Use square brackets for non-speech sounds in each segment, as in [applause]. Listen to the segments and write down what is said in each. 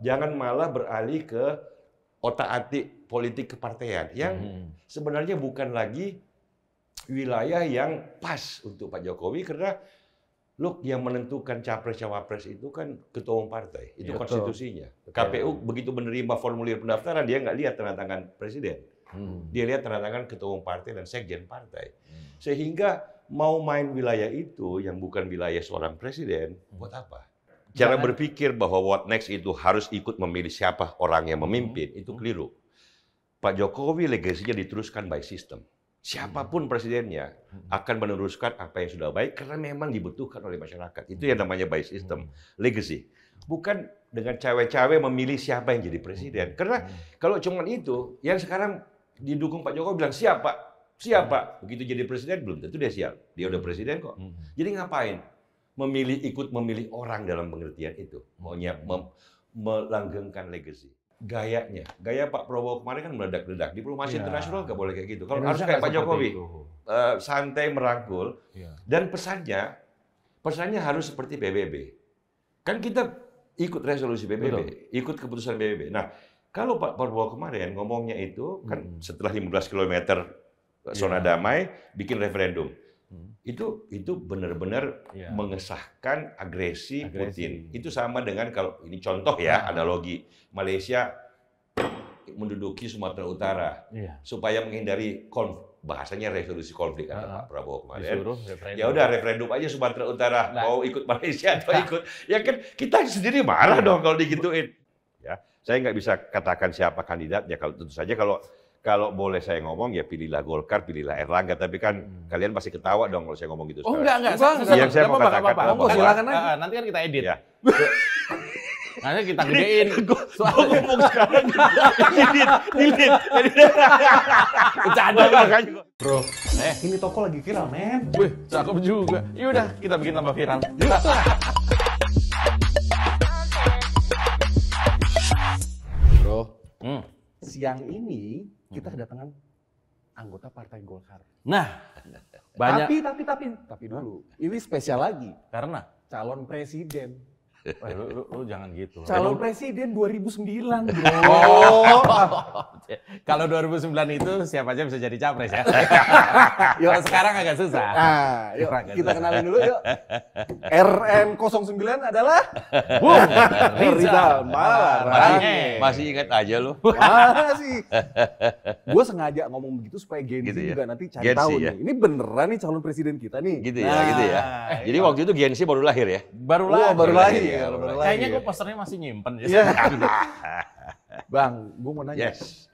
jangan malah beralih ke otak-atik politik kepartean yang hmm. sebenarnya bukan lagi wilayah yang pas untuk Pak Jokowi karena look yang menentukan capres cawapres itu kan ketua umum partai itu ya, konstitusinya betul. KPU begitu menerima formulir pendaftaran dia nggak lihat tanda tangan presiden hmm. dia lihat tanda tangan ketua umum partai dan sekjen partai hmm. sehingga mau main wilayah itu yang bukan wilayah seorang presiden hmm. buat apa Cara Jangan. berpikir bahwa what next itu harus ikut memilih siapa orang yang memimpin hmm. itu keliru. Pak Jokowi legasinya diteruskan by system. Siapapun mm-hmm. presidennya mm-hmm. akan meneruskan apa yang sudah baik karena memang dibutuhkan oleh masyarakat. Itu yang namanya by system, mm-hmm. legacy. Bukan dengan cewek-cewek memilih siapa yang jadi presiden. Karena kalau cuma itu, yang sekarang didukung Pak Jokowi bilang siapa, siapa. Begitu jadi presiden belum tentu dia siap. Dia udah presiden kok. Jadi ngapain? memilih ikut memilih orang dalam pengertian itu maunya hmm. mem, melanggengkan legacy gayanya gaya Pak Prabowo kemarin kan meledak-ledak diplomasi ya. internasional nggak boleh kayak gitu kalau harus kayak Pak Jokowi uh, santai merangkul ya. dan pesannya pesannya harus seperti PBB kan kita ikut resolusi PBB Betul. ikut keputusan PBB nah kalau Pak Prabowo kemarin ngomongnya itu kan hmm. setelah 15 km zona ya. damai bikin referendum itu itu benar-benar ya. mengesahkan agresi, agresi Putin. Itu sama dengan kalau ini contoh ya iya. analogi Malaysia menduduki Sumatera Utara ya. supaya menghindari konflik bahasanya resolusi konflik kata Pak Prabowo kemarin. ya udah referendum aja Sumatera Utara nah. mau ikut Malaysia iya. atau ikut ya kan kita sendiri marah iya. dong kalau digituin. Ya, saya nggak bisa katakan siapa kandidatnya kalau tentu saja kalau kalau boleh saya ngomong ya pilihlah Golkar, pilihlah Erlangga. Tapi kan hmm. kalian pasti ketawa dong kalau saya ngomong gitu. Oh sekarang. enggak, enggak. yang saya mau katakan apa, apa, silakan aja. nanti kan kita edit. Ya. [laughs] Nanti kita gedein. [laughs] Soal ngomong sekarang. Edit, edit. [laughs] Bercanda kan. Bro, eh. ini toko lagi viral, men. Wih, cakep juga. Yaudah, kita bikin tambah viral. Bro, hmm siang gitu. ini kita hmm. kedatangan anggota Partai Golkar. Nah, banyak. Tapi tapi tapi tapi dulu, ini spesial lagi. Karena calon presiden. Eh, lu, lu, lu jangan gitu. Calon Emang... presiden 2009, bro. Oh. [laughs] Kalau 2009 itu siapa aja bisa jadi capres ya. [laughs] yuk sekarang agak susah. Nah, yuk agak kita susah. kenalin dulu yuk. RN09 adalah [laughs] Bung Rizal ah, Malarangeng. Iya. Masih ingat aja lu. Masih. Gue sengaja ngomong begitu supaya Gen gitu ya. juga nanti cari Gen tahu ya. nih. Ini beneran nih calon presiden kita nih. Gitu nah, ya, gitu ya. Eh, jadi waktu itu Gen baru lahir ya? Baru lahir. Oh, baru lahir. Iya, iya baru lahir. Kayaknya gue posternya masih nyimpen. Ya. Yeah. [laughs] bang, gue mau nanya. Yes.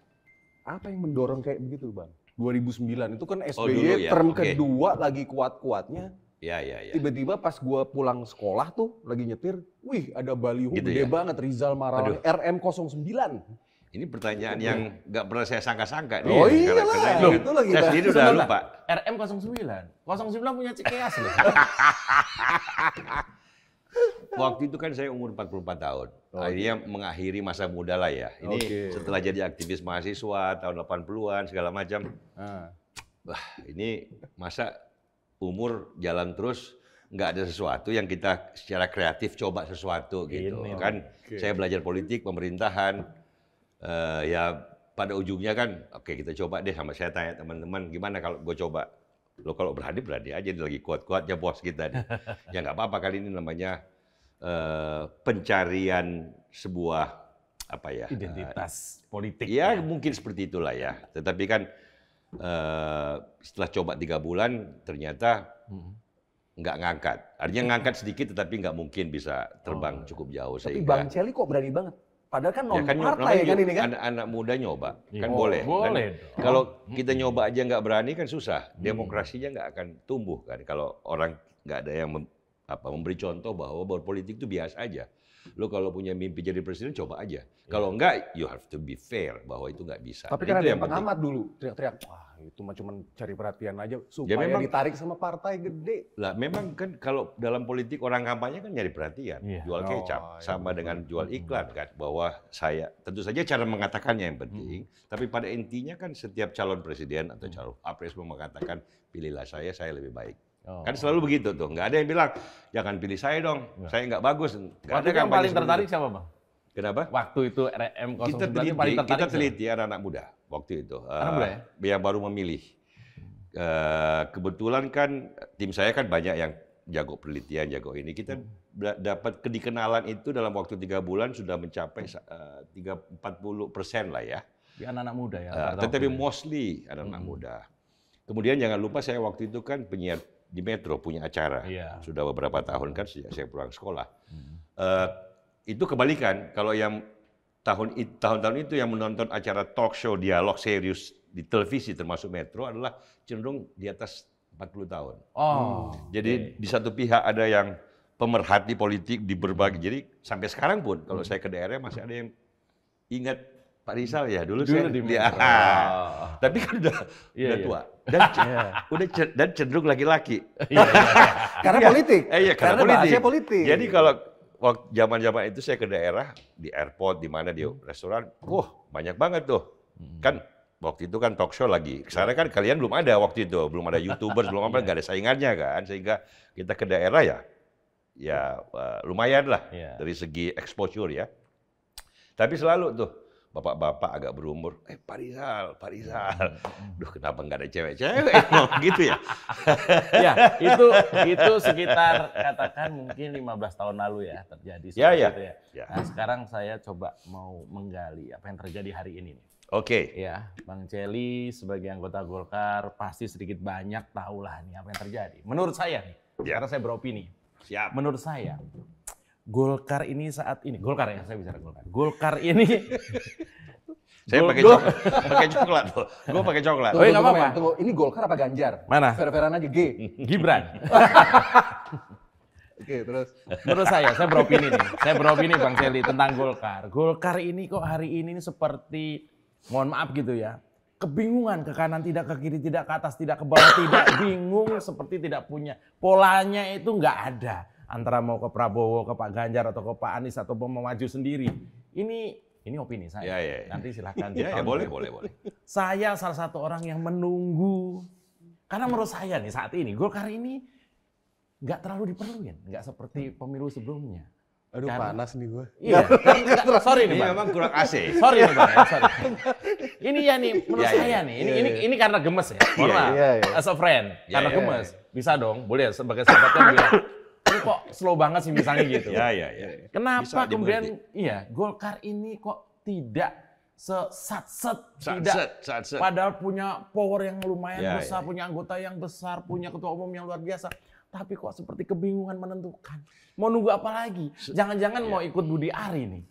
Apa yang mendorong kayak begitu Bang? 2009 itu kan SBY oh, ya. term okay. kedua lagi kuat-kuatnya. Ya, ya, ya. Tiba-tiba pas gue pulang sekolah tuh lagi nyetir, wih ada baliho gitu gede ya? banget Rizal Marawi RM09. Ini pertanyaan gitu. yang nggak pernah saya sangka-sangka. Oh nih, ya. iya lah, Loh, itu lagi. Saya sendiri udah lupa. RM09, 09 punya cikeas loh. [laughs] Waktu itu kan saya umur 44 tahun. Oh, Akhirnya okay. Gitu. mengakhiri masa muda lah ya. Ini okay. setelah jadi aktivis mahasiswa tahun 80-an segala macam. Ah. Wah, ini masa umur jalan terus nggak ada sesuatu yang kita secara kreatif coba sesuatu gitu. Ini, kan okay. saya belajar politik, pemerintahan uh, ya pada ujungnya kan oke okay, kita coba deh sama saya tanya teman-teman gimana kalau gue coba Lo kalau berani berani aja ini lagi kuat-kuatnya bos kita nih. [laughs] ya nggak apa-apa kali ini namanya uh, pencarian sebuah apa ya identitas uh, politik. Ya, ya mungkin seperti itulah ya. Tetapi kan uh, setelah coba tiga bulan ternyata hmm nggak ngangkat. Artinya ngangkat sedikit tetapi nggak mungkin bisa terbang oh. cukup jauh. Tapi sehingga... Bang Celi kok berani banget? Padahal kan ya, non ya, kan, partai kan ini kan. Anak-anak muda nyoba iya. kan oh, boleh. Boleh. Kan, kalau kita nyoba aja nggak berani kan susah. Demokrasinya nggak akan tumbuh kan. Kalau orang nggak ada yang mem, apa memberi contoh bahwa berpolitik itu biasa aja. Lo kalau punya mimpi jadi presiden coba aja. Iya. Kalau enggak, you have to be fair bahwa itu enggak bisa. Tapi kan ada yang pengamat penting. dulu teriak-teriak, wah itu mah cuma cari perhatian aja supaya ya memang, ditarik sama partai gede. Lah memang kan kalau dalam politik orang kampanye kan nyari perhatian, yeah. jual oh, kecap oh, sama iya. dengan jual iklan kan bahwa saya tentu saja cara mengatakannya yang penting, hmm. tapi pada intinya kan setiap calon presiden atau mm. calon apres mengatakan pilihlah saya, saya lebih baik. Oh. Kan selalu begitu tuh. Nggak ada yang bilang, jangan pilih saya dong, nggak. Iya. saya nggak bagus. Nggak Waktu ada kan yang paling sebenernya. tertarik siapa Bang? Kenapa? Waktu itu RM 09 kita teliti, paling tertarik Kita teliti anak-anak muda waktu itu. Anak uh, muda ya? Eh, yang baru memilih. Eh, kebetulan kan tim saya kan banyak yang jago penelitian, jago ini. Kita hmm. dapat kedikenalan itu dalam waktu tiga bulan sudah mencapai hmm. eh, tiga persen lah ya. Di anak-anak muda ya. tetapi mostly anak-anak hmm. muda. Kemudian jangan lupa saya waktu itu kan penyiar di Metro punya acara yeah. sudah beberapa tahun kan sejak saya pulang sekolah. Hmm. Uh, itu kebalikan kalau yang tahun tahun-tahun itu yang menonton acara talk show dialog serius di televisi termasuk Metro adalah cenderung di atas 40 tahun. Oh. Hmm. Jadi okay. di satu pihak ada yang pemerhati politik di berbagai jadi sampai sekarang pun kalau hmm. saya ke daerah masih ada yang ingat Pak Rizal ya dulu, dulu saya di dia, ah, Oh. Tapi kan udah yeah, udah iya. tua dan yeah. udah cer dan cenderung laki-laki. Iya, iya. [laughs] karena politik. Eh, iya, karena, karena politik. politik. Jadi kalau waktu zaman-zaman itu saya ke daerah di airport di mana di hmm. restoran, wah banyak banget tuh. Hmm. Kan waktu itu kan talk show lagi. karena kan kalian belum ada waktu itu, belum ada youtubers belum apa, nggak ada saingannya kan, sehingga kita ke daerah ya, ya eh, lumayan lah dari segi exposure ya. Tapi selalu tuh bapak-bapak agak berumur, eh Pak Rizal, Pak Rizal. Ya. [laughs] Duh kenapa nggak ada cewek-cewek? [laughs] Mau gitu ya? [laughs] ya, itu itu sekitar katakan mungkin 15 tahun lalu ya terjadi ya, ya. itu ya. ya. Nah, sekarang saya coba mau menggali apa yang terjadi hari ini nih. Oke. Okay. Ya, Bang Celi sebagai anggota Golkar pasti sedikit banyak tahulah nih apa yang terjadi. Menurut saya nih, ya. karena saya beropini. Siap. Menurut saya, Golkar ini saat ini, Golkar ya saya bicara Golkar. Golkar ini [laughs] Saya pakai coklat. pakai coklat Gue pakai coklat. oh, tunggu, Tunggu, ini Golkar apa Ganjar? Mana? Fer-feran aja G. [laughs] Gibran. [laughs] Oke, terus. Menurut saya, saya beropini nih. Saya beropini Bang Celi tentang Golkar. Golkar ini kok hari ini seperti mohon maaf gitu ya. Kebingungan ke kanan tidak ke kiri tidak ke atas tidak ke bawah tidak bingung seperti tidak punya polanya itu nggak ada antara mau ke Prabowo, ke Pak Ganjar atau ke Pak Anies atau mau maju sendiri. Ini ini opini saya. Ya, ya, ya. Nanti silahkan. Ya, ya, boleh, boleh, boleh. Saya salah satu orang yang menunggu. Karena menurut saya nih saat ini Golkar ini nggak terlalu diperluin, nggak seperti pemilu sebelumnya. Aduh Karena, panas nih gue. Iya. Kan, sorry nih, Pak. memang kurang AC. Sorry nih, Pak. Sorry. Ini ya nih menurut ya, saya iya. nih. Iya, ini ya, ini ini karena gemes ya. Mohon ya. As a friend, karena gemes. Bisa dong, boleh sebagai sahabat bilang ini kok slow banget sih misalnya [laughs] gitu. Iya iya, iya, iya, iya. Kenapa Bisa kemudian dimengerti. iya Golkar ini kok tidak sesat-set, tidak set, set, padahal punya power yang lumayan ya, besar, ya, punya anggota yang besar, punya ketua umum yang luar biasa. Tapi kok seperti kebingungan menentukan. Mau nunggu apa lagi? Jangan-jangan ya. mau ikut Budi Ari nih.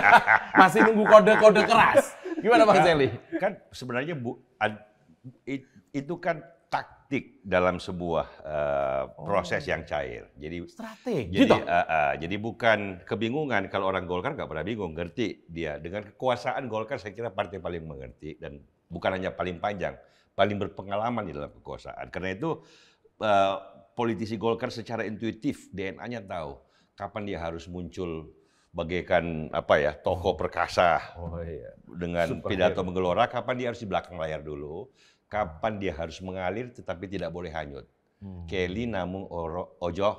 [laughs] Masih nunggu kode-kode keras. Gimana Bang Zeli? Kan sebenarnya Bu, itu kan taktik dalam sebuah uh, proses oh. yang cair. Jadi strategi. Jadi, uh, uh, jadi bukan kebingungan kalau orang Golkar nggak pernah bingung, ngerti dia. Dengan kekuasaan Golkar saya kira partai paling mengerti dan bukan hanya paling panjang, paling berpengalaman di dalam kekuasaan. Karena itu uh, politisi Golkar secara intuitif DNA-nya tahu kapan dia harus muncul bagaikan apa ya tokoh perkasa oh, oh, iya. dengan Super pidato hero. menggelora kapan dia harus di belakang layar dulu kapan dia harus mengalir tetapi tidak boleh hanyut. Hmm. namun namun ojo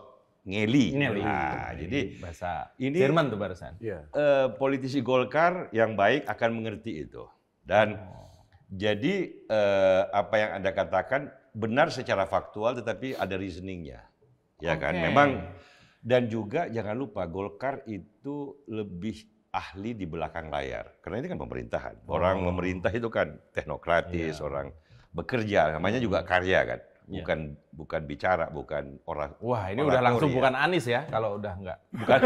ngeli. ngeli. Nah, ngeli. jadi bahasa ini Jerman tuh barusan. Yeah. Eh, politisi Golkar yang baik akan mengerti itu. Dan oh. jadi eh, apa yang Anda katakan benar secara faktual tetapi ada reasoningnya. Ya okay. kan? Memang dan juga jangan lupa Golkar itu lebih ahli di belakang layar. Karena ini kan pemerintahan. Orang oh. memerintah itu kan teknokratis, yeah. orang bekerja, namanya juga hmm. karya kan. Ya. Bukan ya. bukan bicara, bukan orang. Wah, ini udah langsung ya. bukan Anis ya kalau udah enggak. Bukan.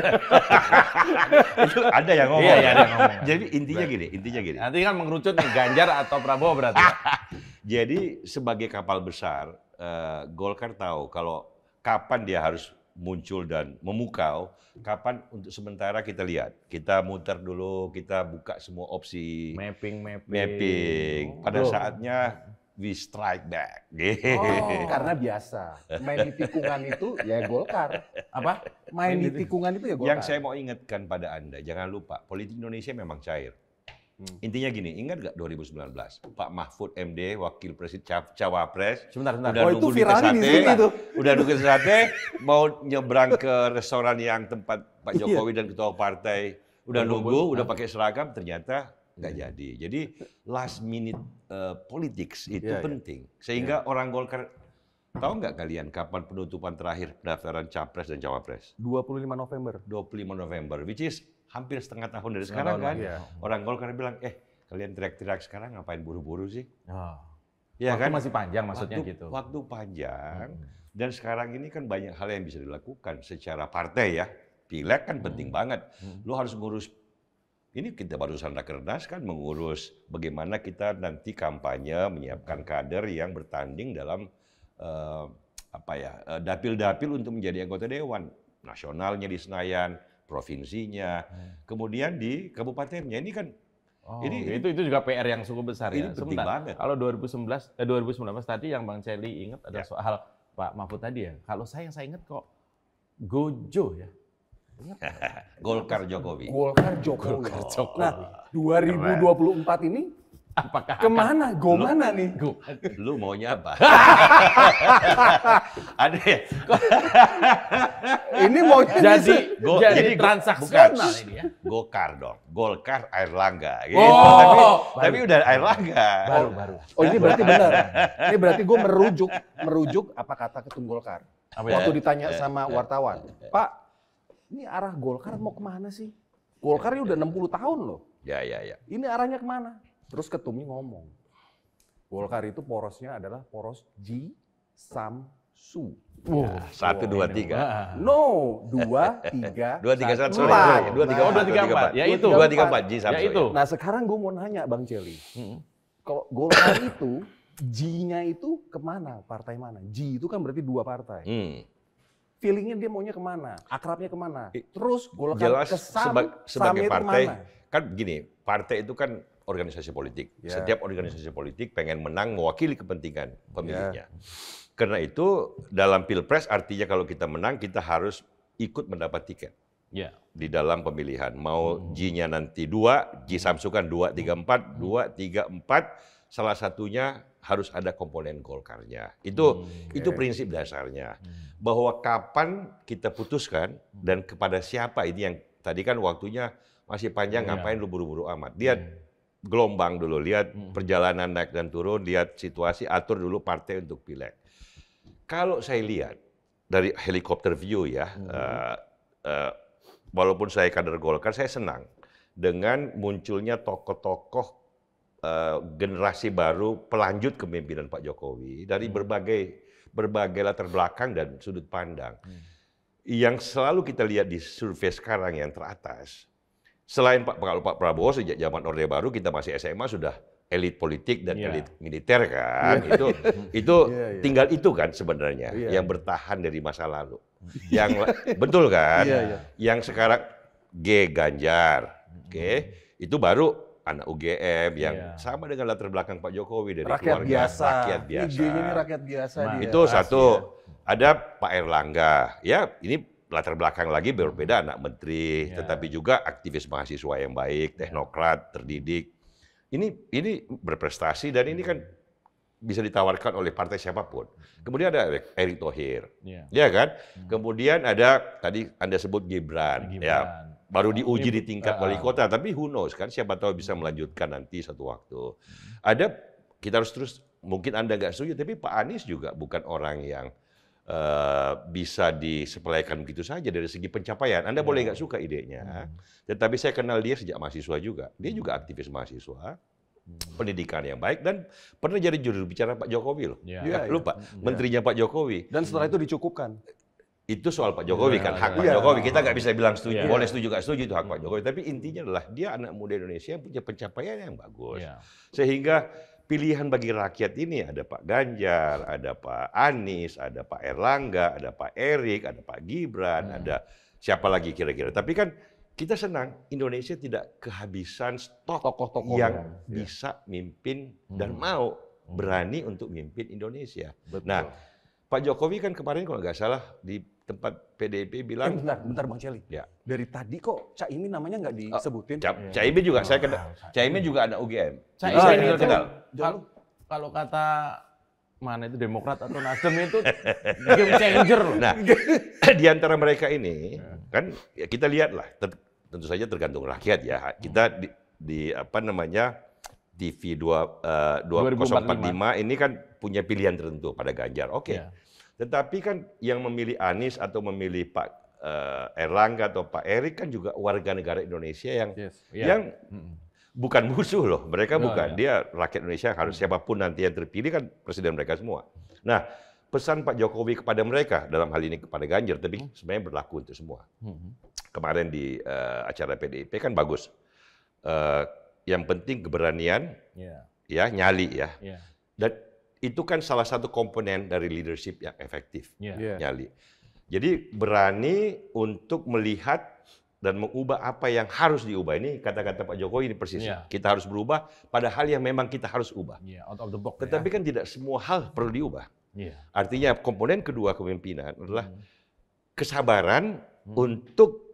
[laughs] ada yang ngomong. Iya, ya. ada yang ngomong. Jadi intinya gini, intinya gini. Nanti kan mengerucut nih Ganjar atau Prabowo berarti. Ya. [laughs] Jadi sebagai kapal besar, uh, Golkar tahu kalau kapan dia harus muncul dan memukau, kapan untuk sementara kita lihat. Kita muter dulu, kita buka semua opsi. Mapping, mapping. Mapping. Pada saatnya we strike back. [laughs] Oh, karena biasa. Main di tikungan itu ya Golkar. Apa? Main di tikungan itu ya Golkar. Yang saya mau ingatkan pada Anda, jangan lupa, politik Indonesia memang cair. Hmm. Intinya gini, ingat gak 2019? Pak Mahfud MD, Wakil Presiden Cawapres. Sebentar, sebentar. Udah oh, itu viral di sini tuh. Udah nunggu sate, mau nyebrang ke restoran yang tempat Pak iya. Jokowi dan Ketua Partai. Udah nunggu, udah pakai seragam, ternyata nggak hmm. jadi. Jadi last minute uh, politics iya, itu yeah, penting. Yeah. Sehingga yeah. orang Golkar tahu nggak kalian kapan penutupan terakhir pendaftaran capres dan cawapres? 25 November. 25 November, which is hampir setengah tahun dari sekarang tahun, kan. Iya. Orang Golkar bilang, eh kalian teriak-teriak sekarang ngapain buru-buru sih? Oh. Ya waktu kan? masih panjang maksudnya waktu, gitu. Waktu panjang hmm. dan sekarang ini kan banyak hal yang bisa dilakukan secara partai ya. pilek kan penting hmm. banget. Hmm. Lu harus ngurus ini kita sana kerdas kan mengurus bagaimana kita nanti kampanye menyiapkan kader yang bertanding dalam uh, apa ya eh, dapil-dapil untuk menjadi anggota dewan nasionalnya di Senayan, provinsinya, hmm. kemudian di kabupatennya. Ini kan Oh, ini itu itu juga PR yang cukup besar ini ya. Penting Sebentar, banget. Kalau 2019 eh, 2019 tadi yang Bang Celi ingat ada ya. soal Pak Mahfud tadi ya. Kalau saya yang saya ingat kok Gojo ya. Iya. [laughs] Golkar Jokowi. Golkar [laughs] Jokowi. Golkar Jokowi. Nah, 2024 Keren. ini apakah kemana? Akan, go mana nih? Go, [laughs] lu maunya apa? Ada ya? ini mau jadi go, jadi, jadi transaksional bukan, ini ya. Golkar dong. Golkar langga. gitu. Oh, tapi baru, tapi udah langga. Baru baru. Oh, ini berarti benar. Ini berarti gue merujuk merujuk apa kata ketum Golkar. Waktu ya? ditanya ya, sama ya. wartawan, "Pak, ini arah Golkar mau kemana sih? Golkar ya, ini udah 60 iya. tahun loh. Ya, ya, ya. Ini arahnya kemana? Terus Ketumi ngomong, Golkar itu porosnya adalah poros G Samsu. Wow. Nah, satu, dua, tiga. No, dua, tiga, [laughs] dua, tiga, satu, oh, empat. Dua, tiga, dua, tiga, empat. Ya itu. Dua, tiga, empat. G Samsu. Ya, ya itu. Nah sekarang gue mau nanya Bang Celi. Hmm. Kalau Golkar itu G-nya itu kemana? Partai mana? G itu kan berarti dua partai. Hmm feelingnya dia maunya kemana, akrabnya kemana. Terus Golkar Jelas, kesan seba sebagai partai, kemana. kan gini, partai itu kan organisasi politik. Yeah. Setiap organisasi politik pengen menang mewakili kepentingan pemilihnya. Yeah. Karena itu dalam pilpres artinya kalau kita menang kita harus ikut mendapat tiket. Yeah. Di dalam pemilihan. Mau hmm. G-nya nanti dua, G Samsu kan dua, tiga, empat, hmm. dua, tiga, empat salah satunya harus ada komponen Golkarnya. Itu hmm, okay. itu prinsip dasarnya. Hmm. Bahwa kapan kita putuskan dan kepada siapa ini yang tadi kan waktunya masih panjang yeah. ngapain lu buru-buru amat. Hmm. Lihat hmm. gelombang dulu, lihat hmm. perjalanan naik dan turun, lihat situasi, atur dulu partai untuk pileg. Kalau saya lihat dari helikopter view ya, hmm. uh, uh, walaupun saya kader Golkar, saya senang dengan munculnya tokoh-tokoh Eh, generasi baru pelanjut kepemimpinan Pak Jokowi dari hmm. berbagai berbagai latar belakang dan sudut pandang. Hmm. Yang selalu kita lihat di survei sekarang yang teratas, selain Pak kalau Pak Prabowo sejak zaman Orde Baru kita masih SMA sudah elit politik dan yeah. elit militer kan yeah. itu [laughs] iya, itu yeah, yeah. tinggal itu kan sebenarnya yeah. yang bertahan dari masa lalu. Hmm. Yang [laughs] betul kan? Yeah, yeah. Yang sekarang G Ganjar, oke okay, itu baru anak UGM yang yeah. sama dengan latar belakang Pak Jokowi dari rakyat keluarga biasa. rakyat biasa. Ini, ini rakyat biasa nah, Itu Rasanya. satu. Ada Pak Erlangga. Ya, ini latar belakang lagi berbeda hmm. anak menteri, yeah. tetapi juga aktivis mahasiswa yang baik, teknokrat, terdidik. Ini ini berprestasi dan ini kan bisa ditawarkan oleh partai siapapun. Hmm. Kemudian ada Erick Thohir. Yeah. Ya iya kan? Hmm. Kemudian ada tadi Anda sebut Gibran, ya. Gibran. ya baru diuji di tingkat wali ah. kota tapi who knows kan siapa tahu bisa hmm. melanjutkan nanti satu waktu hmm. ada kita harus terus mungkin anda nggak setuju tapi Pak Anies juga bukan orang yang uh, bisa disepelekan begitu saja dari segi pencapaian Anda boleh nggak iya. suka idenya hmm. tetapi saya kenal dia sejak mahasiswa juga dia juga aktivis mahasiswa pendidikan yang baik dan pernah jadi juru bicara Pak Jokowi loh. Ya, ya, lupa ya. menterinya Pak Jokowi. Dan setelah itu dicukupkan itu soal Pak Jokowi ya, kan, hak ya, Pak ya. Jokowi. Kita nggak bisa bilang setuju, ya. boleh setuju nggak setuju itu hak Pak Jokowi. Tapi intinya adalah dia anak muda Indonesia yang punya pencapaian yang bagus. Ya. Sehingga pilihan bagi rakyat ini ada Pak Ganjar, ada Pak Anies, ada Pak Erlangga, ada Pak Erik, ada Pak Gibran, hmm. ada siapa lagi kira-kira. Tapi kan kita senang Indonesia tidak kehabisan stok tokoh-tokoh yang ya. bisa mimpin hmm. dan mau hmm. berani untuk mimpin Indonesia. Betul. Nah, Pak Jokowi kan kemarin kalau nggak salah di tempat PDIP bilang. Eh, bentar, bentar Bang Celi. Ya. Dari tadi kok Caimin namanya nggak oh, disebutin. ya. Caimin juga oh, saya kenal. Caimin juga ada UGM. Caimin saya kenal. kenal. Kalau, kalau kata mana itu Demokrat atau Nasdem itu game changer loh. Nah, [laughs] di antara mereka ini kan ya kita lihatlah tentu saja tergantung rakyat ya. Kita di, di apa namanya TV 2 uh, 2045 ini kan punya pilihan tertentu pada Ganjar. Oke. Okay. Ya. Tetapi kan yang memilih Anies atau memilih Pak uh, Erlangga atau Pak Erik kan juga warga negara Indonesia yang yes. yeah. yang bukan musuh loh. Mereka no, oh, bukan. Yeah. Dia rakyat Indonesia harus siapapun nanti yang terpilih kan presiden mereka semua. Nah, pesan Pak Jokowi kepada mereka dalam hal ini kepada Ganjar tapi hmm. sebenarnya berlaku untuk semua. Hmm. Kemarin di uh, acara PDIP kan bagus. Uh, yang penting keberanian, yeah. ya nyali ya. Yeah. Dan itu kan salah satu komponen dari leadership yang efektif, yeah. Yeah. nyali. Jadi berani untuk melihat dan mengubah apa yang harus diubah ini kata-kata Pak Jokowi ini persis. Yeah. Kita harus berubah pada hal yang memang kita harus ubah. Yeah, out of the box. Ya. Tetapi ya. kan tidak semua hal perlu diubah. Yeah. Artinya komponen kedua kepemimpinan adalah hmm. kesabaran hmm. untuk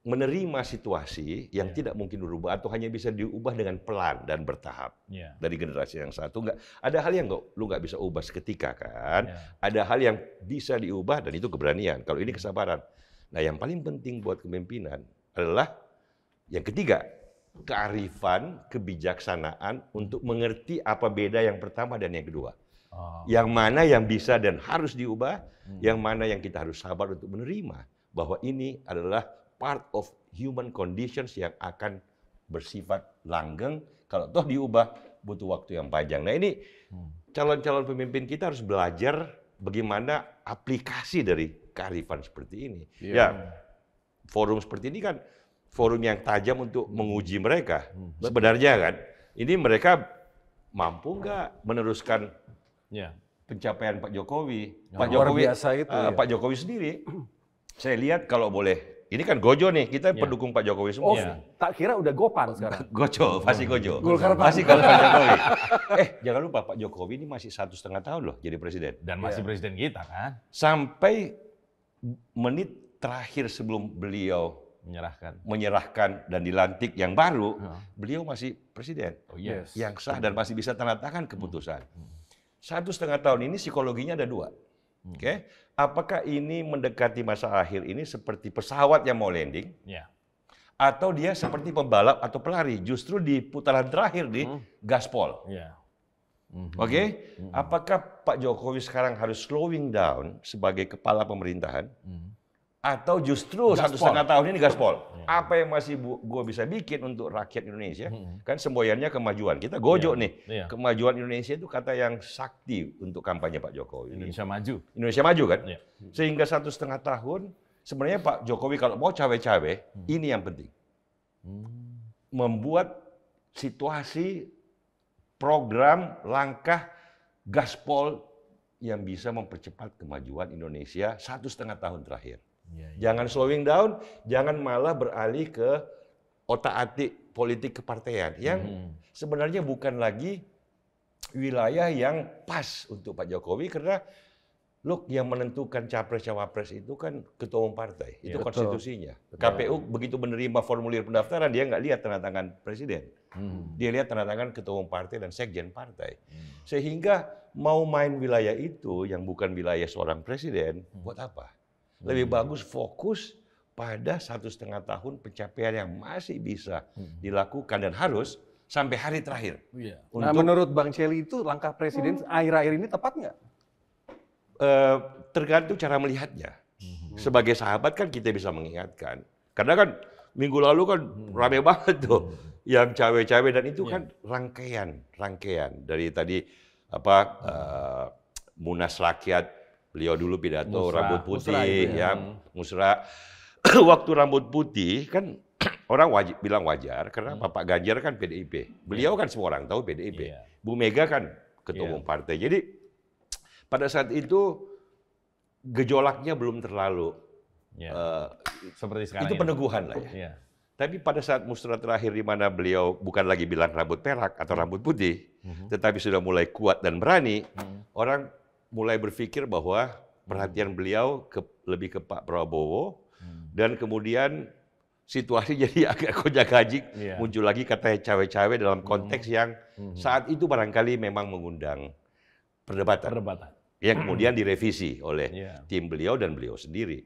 menerima situasi yang yeah. tidak mungkin berubah atau hanya bisa diubah dengan pelan dan bertahap yeah. dari generasi yang satu nggak ada hal yang nggak lu nggak bisa ubah seketika kan yeah. ada hal yang bisa diubah dan itu keberanian kalau ini kesabaran nah yang paling penting buat kepemimpinan adalah yang ketiga kearifan kebijaksanaan untuk mengerti apa beda yang pertama dan yang kedua oh. yang mana yang bisa dan harus diubah hmm. yang mana yang kita harus sabar untuk menerima bahwa ini adalah part of human conditions yang akan bersifat langgeng kalau toh diubah butuh waktu yang panjang. Nah ini hmm. calon-calon pemimpin kita harus belajar bagaimana aplikasi dari kearifan seperti ini. Yeah. Ya forum seperti ini kan forum yang tajam untuk menguji mereka hmm, sebenarnya kan. Ini mereka mampu nggak meneruskan yeah. pencapaian Pak Jokowi. Pak Jokowi biasa itu. Uh, ya. Pak Jokowi sendiri. Saya lihat kalau boleh ini kan gojo nih, kita yeah. pendukung Pak Jokowi semua. Oh, yeah. tak kira udah gopan sekarang. [laughs] Gojo, pasti gojo. Golkar pasti kalau Pak [laughs] Jokowi. eh, jangan lupa Pak Jokowi ini masih satu setengah tahun loh jadi presiden. Dan masih yeah. presiden kita kan. Sampai menit terakhir sebelum beliau menyerahkan menyerahkan dan dilantik yang baru, huh. Iya. beliau masih presiden. Oh, iya. yes. Yang sah dan masih bisa tanda tangan keputusan. Hmm. Satu setengah tahun ini psikologinya ada dua. Hmm. Oke, okay? apakah ini mendekati masa akhir ini seperti pesawat yang mau landing? Yeah. Atau dia seperti pembalap atau pelari, justru di putaran terakhir di mm. gaspol. Yeah. Oke, okay? mm -hmm. apakah Pak Jokowi sekarang harus slowing down sebagai kepala pemerintahan? Mm atau justru gaspol. satu setengah tahun ini gaspol. Hmm. Apa yang masih gue bisa bikin untuk rakyat Indonesia? Hmm. Kan semboyannya kemajuan. Kita gojok iya. nih. Iya. Kemajuan Indonesia itu kata yang sakti untuk kampanye Pak Jokowi. Indonesia maju. Indonesia maju kan? Iya. Sehingga satu setengah tahun sebenarnya Pak Jokowi kalau mau cawe-cawe, hmm. ini yang penting. Hmm. Membuat situasi, program, langkah, gaspol yang bisa mempercepat kemajuan Indonesia satu setengah tahun terakhir. Ya, ya. Jangan slowing down, jangan malah beralih ke otak-atik politik kepartean yang hmm. sebenarnya bukan lagi wilayah yang pas untuk Pak Jokowi karena look yang menentukan capres-cawapres itu kan ketua umum partai, itu ya, konstitusinya. Betul. KPU begitu menerima formulir pendaftaran dia nggak lihat tanda tangan presiden, hmm. dia lihat tanda tangan ketua umum partai dan sekjen partai. Hmm. Sehingga mau main wilayah itu yang bukan wilayah seorang presiden, hmm. buat apa? Lebih hmm. bagus fokus pada satu setengah tahun pencapaian yang masih bisa hmm. dilakukan dan harus sampai hari terakhir. Yeah. Untuk, nah, menurut Bang Celi itu langkah presiden hmm. akhir-akhir ini tepat nggak? Eh, tergantung cara melihatnya. Sebagai sahabat kan kita bisa mengingatkan. Karena kan minggu lalu kan hmm. rame banget tuh yang cawe-cawe dan itu iya. kan rangkaian, rangkaian dari tadi apa uh, munas rakyat Beliau dulu pidato Musra, rambut putih Musra ya, ya Musra. [clears throat] Waktu rambut putih kan [clears throat] orang wajib bilang wajar karena hmm. Pak Ganjar kan PDIP. Beliau yeah. kan semua orang tahu PDIP. Yeah. Bu Mega kan ketua yeah. umum partai. Jadi pada saat itu gejolaknya belum terlalu yeah. Iya. uh, seperti sekarang. Itu ya. peneguhan ini. lah ya. Yeah. Tapi pada saat musra terakhir di mana beliau bukan lagi bilang rambut perak atau hmm. rambut putih, mm -hmm. tetapi sudah mulai kuat dan berani, mm -hmm. orang mulai berpikir bahwa perhatian beliau ke, lebih ke Pak Prabowo hmm. dan kemudian situasi [laughs] jadi agak kojak kajik yeah. muncul lagi kata cawe-cawe dalam hmm. konteks hmm. yang saat itu barangkali memang mengundang perdebatan. Perdebatan. Yang kemudian direvisi oleh yeah. tim beliau dan beliau sendiri.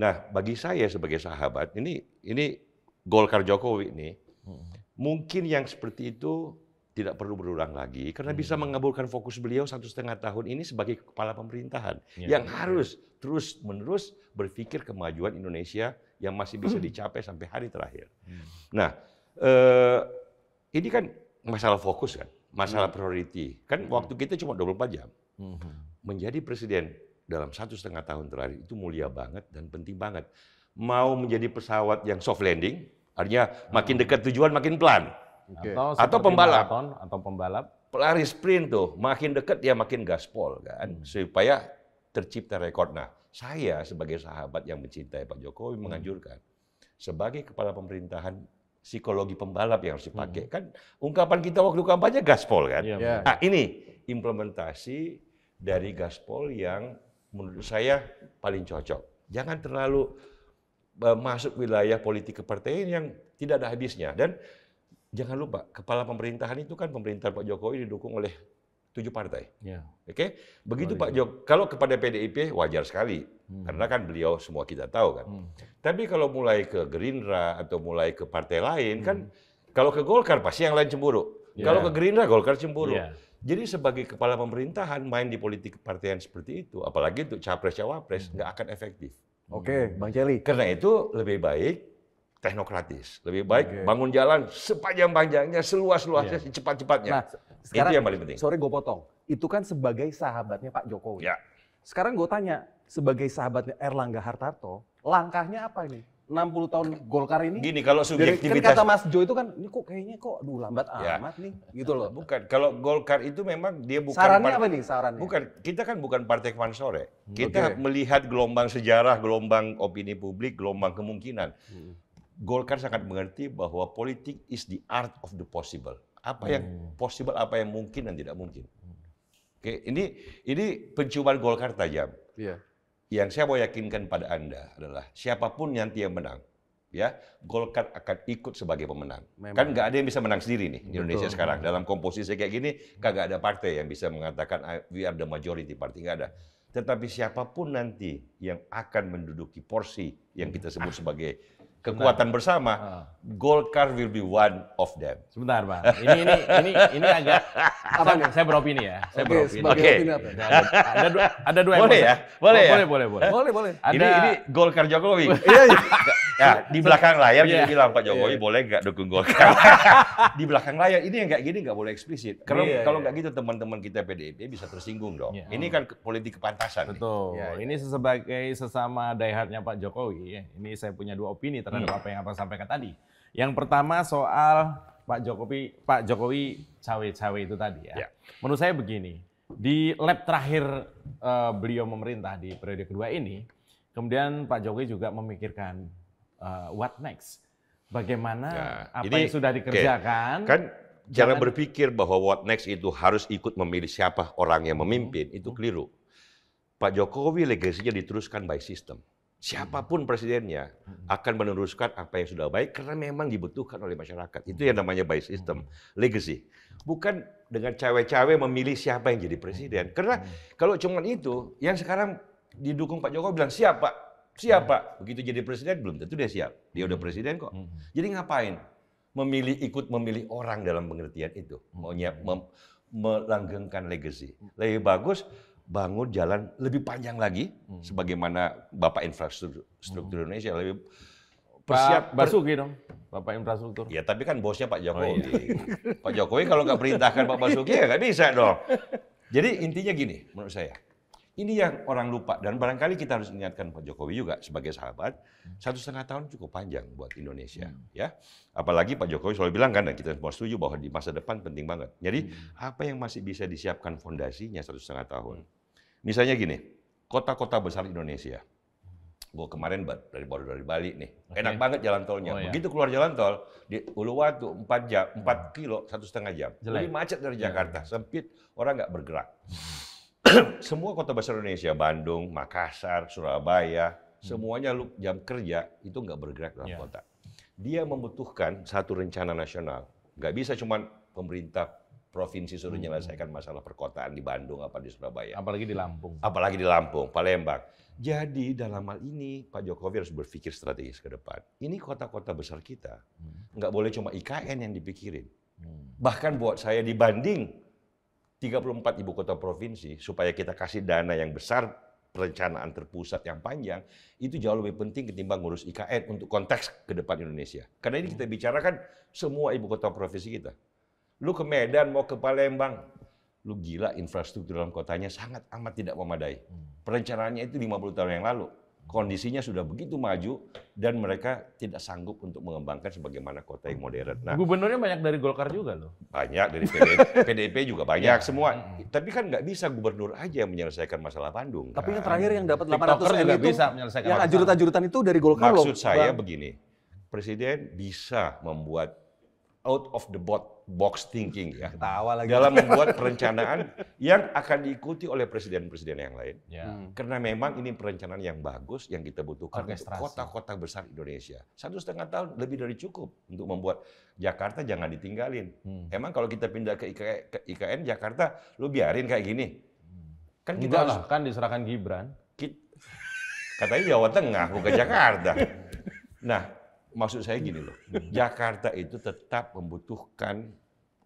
Nah, bagi saya sebagai sahabat ini ini Golkar Jokowi ini hmm. mungkin yang seperti itu tidak perlu berulang lagi karena hmm. bisa mengabulkan fokus beliau satu setengah tahun ini sebagai kepala pemerintahan ya, yang ya. harus terus menerus berpikir kemajuan Indonesia yang masih bisa hmm. dicapai sampai hari terakhir. Hmm. Nah, eh, ini kan masalah fokus kan, masalah hmm. priority kan hmm. waktu kita cuma 24 jam. Hmm. Menjadi presiden dalam satu setengah tahun terakhir itu mulia banget dan penting banget. Mau menjadi pesawat yang soft landing, artinya makin hmm. dekat tujuan makin pelan Okay. Atau, atau pembalap maraton, atau pembalap pelari sprint tuh makin deket ya makin gaspol kan hmm. supaya tercipta rekor. Nah, saya sebagai sahabat yang mencintai Pak Jokowi hmm. menganjurkan sebagai kepala pemerintahan psikologi pembalap yang harus hmm. dipakai hmm. kan ungkapan kita waktu kampanye gaspol kan. Iya, ya. Nah, ini implementasi dari gaspol yang menurut saya paling cocok. Jangan terlalu eh, masuk wilayah politik kepartaian yang tidak ada habisnya dan jangan lupa kepala pemerintahan itu kan pemerintah Pak Jokowi didukung oleh tujuh partai. Ya. Oke, okay? begitu Pak Jok. Kalau kepada PDIP wajar sekali, hmm. karena kan beliau semua kita tahu kan. Hmm. Tapi kalau mulai ke Gerindra atau mulai ke partai lain kan, hmm. kan, kalau ke Golkar pasti yang lain cemburu. Yeah. Kalau ke Gerindra Golkar cemburu. Yeah. Jadi sebagai kepala pemerintahan main di politik kepartian seperti itu, apalagi untuk capres cawapres hmm. nggak hmm. akan efektif. Oke, okay, Bang Celi. Karena itu lebih baik teknokratis. Lebih baik okay. bangun jalan sepanjang-panjangnya, seluas-luasnya, yeah. Iya. cepat cepatnya Nah, itu yang paling penting. sore gue potong. Itu kan sebagai sahabatnya Pak Jokowi. Yeah. Sekarang gue tanya, sebagai sahabatnya Erlangga Hartarto, langkahnya apa ini? 60 tahun Golkar ini. Gini kalau kan subjektivitas. Kan kata Mas Jo itu kan ini kok kayaknya kok aduh lambat ya. amat nih gitu loh. Bukan kalau Golkar itu memang dia bukan Sarannya apa nih sarannya? Bukan kita kan bukan partai kemarin sore. Kita okay. melihat gelombang sejarah, gelombang opini publik, gelombang kemungkinan. Hmm. Golkar sangat mengerti bahwa politik is the art of the possible. Apa yang hmm. possible, apa yang mungkin dan tidak mungkin. Oke, ini ini pencobaan Golkar tajam. Iya. Yang saya mau yakinkan pada Anda adalah siapapun nanti yang menang, ya Golkar akan ikut sebagai pemenang. Memang. Kan nggak ada yang bisa menang sendiri nih di Betul. Indonesia sekarang. Dalam komposisi kayak gini, kagak ada partai yang bisa mengatakan we are the majority party nggak ada. Tetapi siapapun nanti yang akan menduduki porsi yang kita sebut ah. sebagai kekuatan Sebentar. bersama, oh. Ah. Golkar will be one of them. Sebentar, Bang. Ini ini ini ini agak apa nih? Saya beropini ya. Saya okay, beropini. Oke. Okay. Ada, ada dua ada dua boleh ya? Boleh, boleh ya? Boleh, boleh, boleh. Boleh, boleh. Ada, ini ini Golkar Jokowi. Iya. iya. Ya, iya. di belakang layar yeah. dia iya. bilang Pak Jokowi yeah. boleh nggak dukung Golkar? [laughs] di belakang layar ini yang kayak gini nggak boleh eksplisit. Kalau yeah, kalau iya. nggak yeah. gitu teman-teman kita PDIP bisa tersinggung dong. Yeah. Ini kan politik kepantasan. Betul. Nih. Yeah, ini sebagai sesama daihatnya Pak Jokowi, ya. ini saya punya dua opini terhadap hmm. apa yang abang sampaikan tadi. Yang pertama soal Pak Jokowi Pak Jokowi cawe-cawe itu tadi ya. Yeah. Menurut saya begini, di lab terakhir uh, beliau memerintah di periode kedua ini, kemudian Pak Jokowi juga memikirkan uh, what next? Bagaimana ya, apa ini, yang sudah dikerjakan? Okay. Kan jangan, jangan berpikir bahwa what next itu harus ikut memilih siapa orang yang memimpin, hmm. itu hmm. keliru. Pak Jokowi legasinya diteruskan by system. Siapapun hmm. presidennya hmm. akan meneruskan apa yang sudah baik karena memang dibutuhkan oleh masyarakat. Itu yang namanya by system, legacy. Bukan dengan cawe-cawe memilih siapa yang jadi presiden. Karena kalau cuma itu, yang sekarang didukung Pak Jokowi bilang siapa? Siap Pak. Begitu jadi presiden belum tentu dia siap. Dia udah hmm. presiden kok. Hmm. Jadi ngapain? Memilih ikut memilih orang dalam pengertian itu. Maunya hmm. mem, melanggengkan legacy. Lebih bagus bangun jalan lebih panjang lagi sebagaimana Bapak infrastruktur Indonesia lebih persiap Basuki dong, Bapak Infrastruktur. Ya tapi kan bosnya Pak oh, Jokowi. Oh, iya. Pak Jokowi kalau nggak perintahkan Pak Basuki ya nggak bisa dong. [laughs] Jadi intinya gini menurut saya, ini yang orang lupa dan barangkali kita harus ingatkan Pak Jokowi juga sebagai sahabat satu setengah tahun cukup panjang buat Indonesia hmm. ya. Apalagi Pak Jokowi selalu bilang kan dan kita semua setuju bahwa di masa depan penting banget. Jadi hmm. apa yang masih bisa disiapkan fondasinya satu setengah tahun. Hmm. Misalnya gini, kota-kota besar Indonesia. Gue kemarin dari baru dari Bali nih, okay. enak banget jalan tolnya. Oh, iya. Begitu iya. keluar jalan tol di Uluwatu empat jam, 4 hmm. kilo satu setengah jam. jadi macet dari iya, Jakarta, iya. sempit, orang nggak bergerak. Hmm. [clears throat] semua kota besar Indonesia, Bandung, Makassar, Surabaya, hmm. semuanya lu jam kerja itu nggak bergerak dalam yeah. kota. Dia membutuhkan satu rencana nasional. Nggak bisa cuma pemerintah provinsi suruh hmm. menyelesaikan masalah perkotaan di Bandung apa di Surabaya. Apalagi di Lampung. Apalagi di Lampung, Palembang. Jadi dalam hal ini Pak Jokowi harus berpikir strategis ke depan. Ini kota-kota besar kita. Hmm. Nggak boleh cuma IKN yang dipikirin. Hmm. Bahkan buat saya dibanding 34 ibu kota provinsi supaya kita kasih dana yang besar perencanaan terpusat yang panjang itu jauh lebih penting ketimbang ngurus IKN untuk konteks ke depan Indonesia. Karena ini hmm. kita bicarakan semua ibu kota provinsi kita. Lu ke Medan mau ke Palembang, lu gila infrastruktur dalam kotanya sangat amat tidak memadai. Hmm. Perencanaannya itu 50 tahun yang lalu kondisinya sudah begitu maju dan mereka tidak sanggup untuk mengembangkan sebagaimana kota yang modern. Nah, gubernurnya banyak dari Golkar juga loh. Banyak dari PDIP, PDIP [laughs] juga banyak iya. semua. Tapi kan nggak bisa gubernur aja yang menyelesaikan masalah Bandung. Tapi kan. yang terakhir yang dapat 800 juga itu bisa menyelesaikan yang ajurutan-ajurutan itu dari Golkar loh. Maksud saya begini, presiden bisa membuat out of the box thinking ya. Ketawa lagi. Dalam [laughs] membuat perencanaan yang akan diikuti oleh presiden-presiden yang lain. Ya. Karena memang ini perencanaan yang bagus yang kita butuhkan untuk kota-kota besar Indonesia. Satu setengah tahun lebih dari cukup untuk membuat Jakarta jangan ditinggalin. Hmm. Emang kalau kita pindah ke, IKN, ke IKN Jakarta, lu biarin kayak gini. Hmm. Kan kita Enggak harus, lah, kan diserahkan Gibran. Kita, katanya Jawa Tengah bukan Jakarta. [laughs] Nah, maksud saya gini loh, hmm. [laughs] Jakarta itu tetap membutuhkan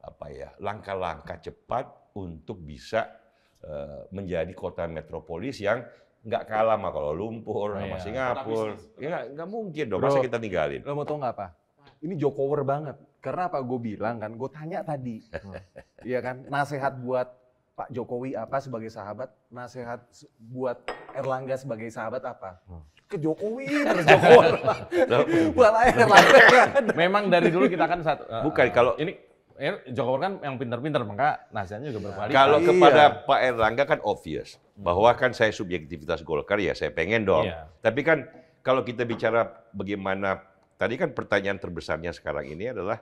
apa ya langkah-langkah cepat untuk bisa uh, menjadi kota metropolis yang nggak kalah sama kalau lumpur, sama ya. Singapura. Ya nggak mungkin dong, masa kita ninggalin. Lo mau tau nggak apa? Ini Jokower banget. Karena apa gue bilang kan, gue tanya tadi. [laughs] Iya kan, nasihat buat Pak Jokowi apa sebagai sahabat, nasihat buat Erlangga sebagai sahabat apa? Hmm. Ke Jokowi terus Jokowi. [laughs] buat Erlangga. Memang dari dulu kita kan satu. Eh, Bukan uh, kalau ini eh, Jokowi kan yang pinter-pinter, maka nasihatnya juga berbalik. Kalau iya. kepada Pak Erlangga kan obvious bahwa kan saya subjektivitas Golkar ya saya pengen dong. Iya. Tapi kan kalau kita bicara bagaimana tadi kan pertanyaan terbesarnya sekarang ini adalah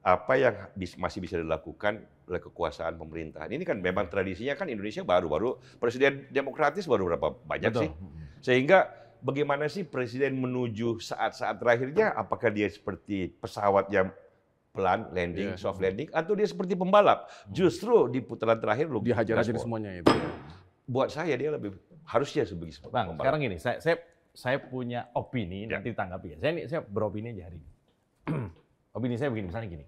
apa yang masih bisa dilakukan oleh kekuasaan pemerintahan. Ini kan memang iya. tradisinya kan Indonesia baru-baru presiden demokratis baru berapa banyak Betul. sih. Sehingga bagaimana sih presiden menuju saat-saat terakhirnya apakah dia seperti pesawat yang pelan landing, yeah. soft landing atau dia seperti pembalap. Justru di putaran terakhir lu dihajar aja semuanya itu. Buat saya dia lebih harusnya sebagai Bang, sekarang ini saya saya saya punya opini ya. nanti tanggapi ya. Saya ini saya beropini aja hari ini [clears throat] opini saya begini, misalnya gini.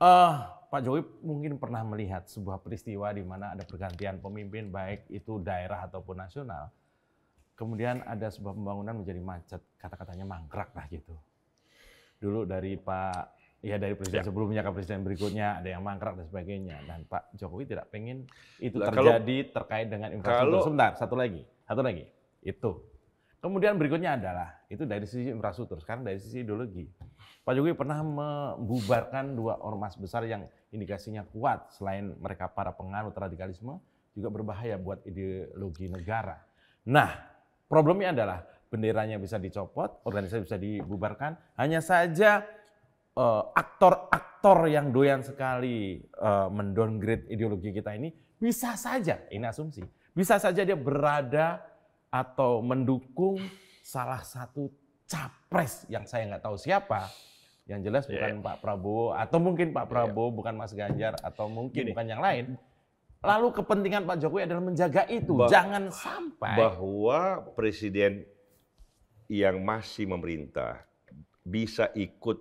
Uh, Pak Jokowi mungkin pernah melihat sebuah peristiwa di mana ada pergantian pemimpin baik itu daerah ataupun nasional. Kemudian ada sebuah pembangunan menjadi macet, kata-katanya mangkrak lah gitu. Dulu dari Pak ya dari presiden ya. sebelumnya ke presiden berikutnya ada yang mangkrak dan sebagainya dan Pak Jokowi tidak pengen itu nah, terjadi kalau, terkait dengan infrastruktur. Kalau, Sebentar, satu lagi, satu lagi itu Kemudian berikutnya adalah itu dari sisi infrastruktur, sekarang dari sisi ideologi. Pak Jokowi pernah membubarkan dua ormas besar yang indikasinya kuat selain mereka para penganut radikalisme juga berbahaya buat ideologi negara. Nah, problemnya adalah benderanya bisa dicopot, organisasi bisa dibubarkan, hanya saja eh, aktor-aktor uh, yang doyan sekali uh, mendowngrade ideologi kita ini bisa saja, ini asumsi, bisa saja dia berada atau mendukung salah satu capres yang saya nggak tahu siapa, yang jelas iya. bukan Pak Prabowo atau mungkin Pak iya. Prabowo yeah. bukan Mas Ganjar atau mungkin Gini. bukan yang lain. Lalu kepentingan Pak Jokowi adalah menjaga itu. Bah Jangan sampai bahwa presiden yang masih memerintah bisa ikut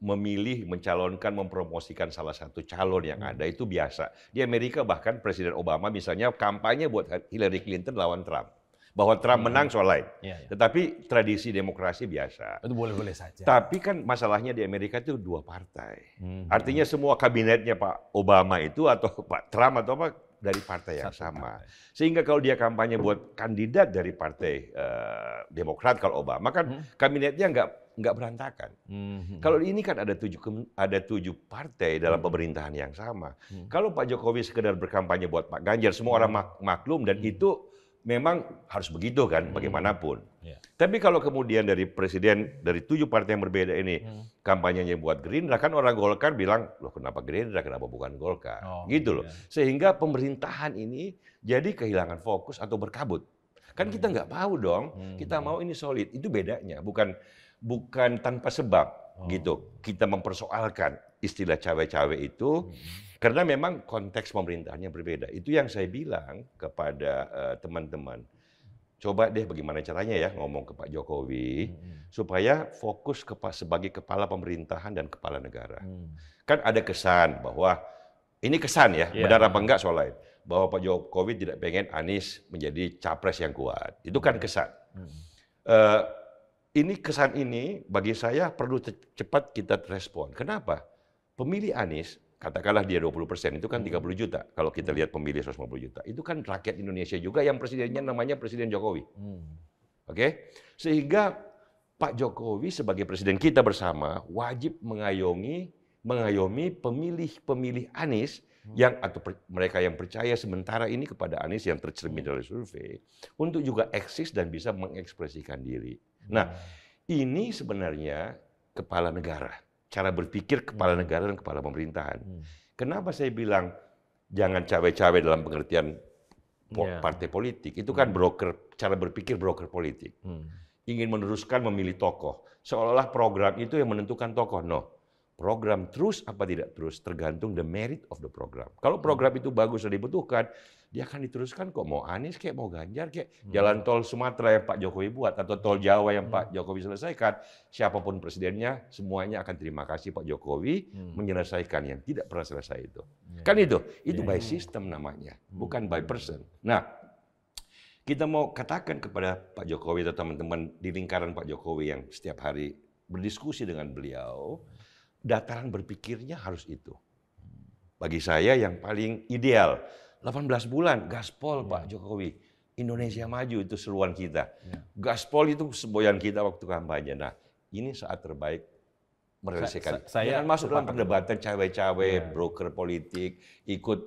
memilih, mencalonkan, mempromosikan salah satu calon yang hmm. ada itu biasa. Di Amerika bahkan Presiden Obama misalnya kampanye buat Hillary Clinton lawan Trump bahwa Trump hmm. menang soal lain. Ya, ya. Tetapi tradisi demokrasi biasa. Itu boleh-boleh saja. Tapi kan masalahnya di Amerika itu dua partai. Hmm. Artinya iya. semua kabinetnya Pak Obama itu atau [laughs] Pak Trump atau apa dari partai yang Satu sama. Partai. Sehingga kalau dia kampanye buat kandidat dari partai uh, Demokrat kalau Obama kan hmm. kabinetnya nggak nggak berantakan. Hmm. hmm. Kalau ini kan ada tujuh ada tujuh partai dalam hmm. pemerintahan yang sama. Hmm. Kalau Pak Jokowi sekedar berkampanye buat Pak Ganjar, semua hmm. orang mak maklum dan hmm. itu memang harus begitu kan hmm. bagaimanapun. Yeah. Tapi kalau kemudian dari presiden dari tujuh partai yang berbeda ini hmm. kampanyenya buat Gerindra kan orang Golkar bilang loh kenapa Gerindra kenapa bukan Golkar oh, gitu loh. Yeah. Sehingga pemerintahan ini jadi kehilangan fokus atau berkabut. Kan hmm. kita nggak mau dong, hmm. kita mau ini solid. Itu bedanya bukan bukan tanpa sebab oh. gitu. Kita mempersoalkan istilah cawe-cawe itu. Hmm. Karena memang konteks pemerintahnya berbeda. Itu yang saya bilang kepada eh, teman-teman. Uh, coba deh bagaimana caranya ya ngomong ke Pak Jokowi hmm. supaya fokus ke sebagai kepala pemerintahan dan kepala negara. Hmm. Kan ada kesan bahwa ini kesan ya, yeah. benar apa enggak soal lain bahwa Pak Jokowi tidak pengen Anies menjadi capres yang kuat. Itu kan mm. kesan. Hmm. Uh, ini kesan ini bagi saya perlu cepat kita respon. Kenapa? Pemilih Anies katakanlah dia 20 persen, itu kan 30 hmm. juta. Kalau kita lihat pemilih 150 juta, itu kan rakyat Indonesia juga yang presidennya namanya Presiden Jokowi. Hmm. Oke? Okay? Sehingga Pak Jokowi sebagai presiden kita bersama wajib mengayomi mengayomi pemilih-pemilih Anies hmm. yang atau per, mereka yang percaya sementara ini kepada Anies yang tercermin dari survei untuk juga eksis dan bisa mengekspresikan diri. Nah, ini sebenarnya kepala negara cara berpikir kepala negara dan kepala pemerintahan. Hmm. Kenapa saya bilang jangan cawe-cawe dalam pengertian po yeah. partai politik? Itu kan hmm. broker cara berpikir broker politik. Hmm. Ingin meneruskan memilih tokoh, seolah-olah program itu yang menentukan tokoh. No. Program terus apa tidak terus tergantung the merit of the program. Kalau hmm. program itu bagus dan dibutuhkan, dia akan diteruskan kok mau Anies kayak mau Ganjar kayak hmm. jalan tol Sumatera yang Pak Jokowi buat atau tol Jawa yang hmm. Pak Jokowi selesaikan siapapun presidennya semuanya akan terima kasih Pak Jokowi hmm. menyelesaikan yang tidak pernah selesai itu yeah. kan ya. itu itu yeah. by ya, ya. system namanya hmm. bukan by person nah kita mau katakan kepada Pak Jokowi atau teman-teman di lingkaran Pak Jokowi yang setiap hari berdiskusi dengan beliau dataran berpikirnya harus itu hmm. bagi saya yang paling ideal 18 bulan gaspol iya. Pak Jokowi. Indonesia maju itu seruan kita. Ya. Gaspol itu semboyan kita waktu kampanye. Nah, ini saat terbaik merealisasikan. Saya, saya Jangan masuk dalam perdebatan cawe-cawe, ya. broker politik, ikut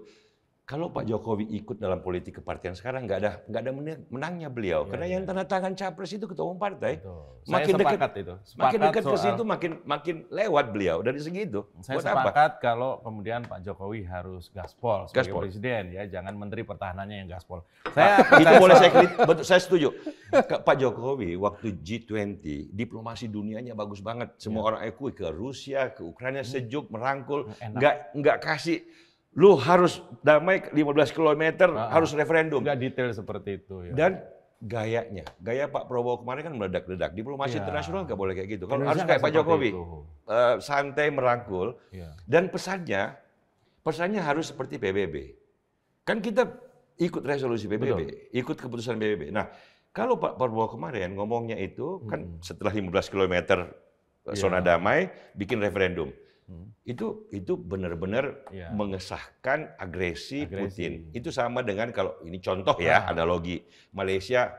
kalau Pak Jokowi ikut dalam politik kepartian sekarang nggak ada nggak ada menangnya beliau ya, karena ya. yang iya. tanda tangan capres itu ketua umum partai Betul. makin dekat itu sepakat makin dekat ke situ makin makin lewat beliau dari segi itu saya Buat sepakat apa? kalau kemudian Pak Jokowi harus gaspol sebagai gaspol. presiden ya jangan menteri pertahanannya yang gaspol saya itu boleh saya kritik betul saya setuju Pak Jokowi waktu G20 diplomasi dunianya bagus banget semua ya. orang ekui ke Rusia ke Ukraina hmm. sejuk merangkul nggak nggak kasih lu harus damai 15 km, nah, harus referendum. Enggak detail seperti itu. Ya. Dan gayanya, gaya Pak Prabowo kemarin kan meledak-ledak. Diplomasi ya. internasional nggak boleh kayak gitu. Kalau harus kayak Pak Jokowi, uh, santai merangkul. Ya. Dan pesannya, pesannya harus seperti PBB. Kan kita ikut resolusi PBB, Betul. ikut keputusan PBB. Nah, kalau Pak Prabowo kemarin ngomongnya itu kan hmm. kan setelah 15 km eh, iya. zona ya. damai bikin referendum hmm. itu itu benar-benar yeah. mengesahkan agresi, agresi Putin. Itu sama dengan kalau ini contoh ya ah. analogi Malaysia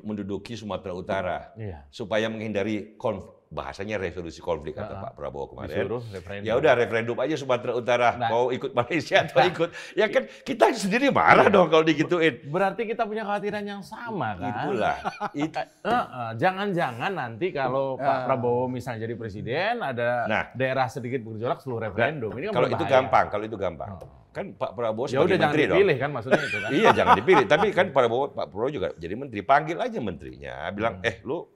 menduduki Sumatera Utara yeah. supaya menghindari konflik bahasanya resolusi konflik kata nah, Pak Prabowo kemarin. Disuruh Ya udah referendum aja Sumatera Utara nah, mau ikut Malaysia atau nah, ikut. Ya kan kita sendiri marah nah, dong kalau digituin. Berarti kita punya kekhawatiran yang sama kan? Itulah. It... [laughs] Jangan-jangan nanti kalau uh, Pak Prabowo misalnya jadi presiden ada nah, daerah sedikit bergejolak seluruh referendum. Ini kan kalau itu gampang, kalau itu gampang. Oh kan Pak Prabowo ya sebagai ya menteri jangan dipilih dong. kan maksudnya itu kan. iya jangan dipilih, tapi kan Pak [laughs] Prabowo Pak Prabowo juga jadi menteri, panggil aja menterinya, bilang hmm. eh lu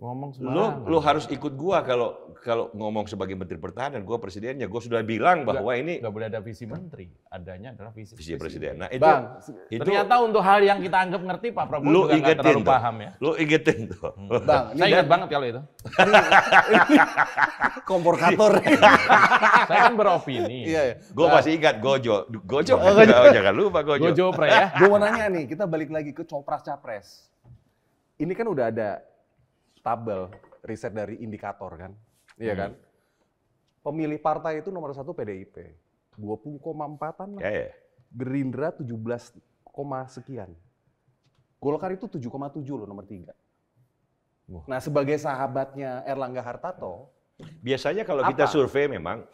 ngomong Lu, lu harus ikut gua kalau kalau ngomong sebagai Menteri Pertahanan, gua presidennya. Gua sudah bilang bahwa gak, ini nggak boleh ada visi menteri, adanya adalah visi, visi presiden. Nah, itu, Bang, itu ternyata untuk hal yang kita anggap ngerti Pak Prabowo lu juga nggak terlalu tuh. paham ya. Lu ingetin tuh. Hmm. Bang, saya ingat banget kalau itu. [laughs] Komporkator. [laughs] saya kan beropini. Iya, iya. Gua nah. masih ingat Gojo. Gojo. [laughs] Oh, gojo. Jangan lupa Gojo. Gojo pre ya. Gua mau nanya nih, kita balik lagi ke Copras Capres ini kan udah ada tabel riset dari indikator kan, iya hmm. kan? Pemilih partai itu nomor satu PDIP, 20,4an lah. Yeah, yeah. Gerindra 17, sekian. Golkar itu 7,7 loh nomor tiga. Wow. Nah sebagai sahabatnya Erlangga Hartato. Biasanya kalau apa? kita survei memang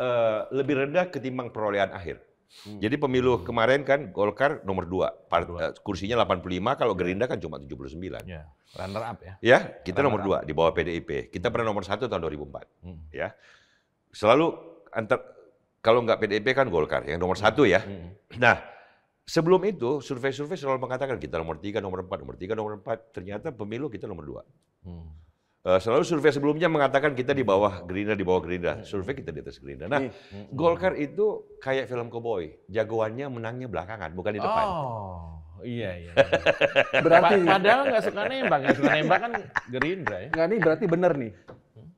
uh, lebih rendah ketimbang perolehan akhir. Hmm. Jadi pemilu kemarin kan Golkar nomor 2, eh, delapan kursinya 85, kalau iya. Gerindra kan cuma 79. Ya. Runner up ya. Ya, kita Runner nomor 2 di bawah PDIP. Kita pernah nomor 1 tahun 2004. Hmm. Ya. Selalu antar kalau nggak PDIP kan Golkar yang nomor hmm. satu ya. Hmm. Nah, sebelum itu survei-survei selalu mengatakan kita nomor tiga, nomor empat, nomor tiga, nomor empat. Ternyata pemilu kita nomor dua. Hmm. Eh, selalu survei sebelumnya mengatakan kita di bawah Gerindra, di bawah Gerindra. Survei kita di atas Gerindra. Nah, Golkar itu kayak film Cowboy, Jagoannya menangnya belakangan, bukan di depan. Oh. Iya, iya. iya. [laughs] berarti padahal nggak suka nembak, nggak suka nembak kan Gerindra ya. Nggak nih, berarti benar nih.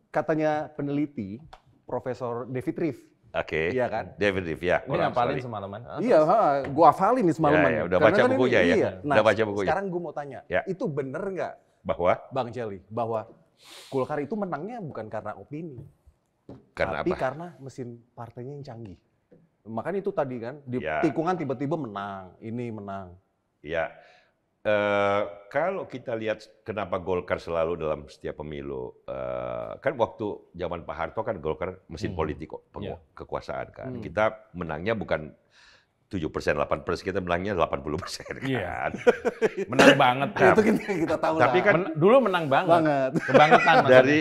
Katanya peneliti Profesor David Riff. Oke. Okay. Iya kan? David Riff ya. Ini ngapalin semalaman. Ah, iya, ha, gua hafalin nih semalaman. Ya, ya, udah baca kan bukunya ya. Iya. Nah, udah baca bukunya. Sekarang gua mau tanya, ya. itu bener nggak bahwa Bang Jeli, bahwa Golkar itu menangnya bukan karena opini. Karena tapi apa? karena mesin partainya yang canggih. Makanya itu tadi kan, di ya. tikungan tiba-tiba menang, ini menang. Ya, e, kalau kita lihat kenapa Golkar selalu dalam setiap pemilu, e, kan waktu zaman Pak Harto kan Golkar mesin hmm. politik kok, ya. kekuasaan kan. Hmm. Kita menangnya bukan tujuh persen, delapan persen, kita menangnya 80 persen iya. kan. Iya. [laughs] Menang banget Nah, itu kita, kita tahu Tapi lah. kan Men, dulu menang banget. banget. Kebangetan. [laughs] dari,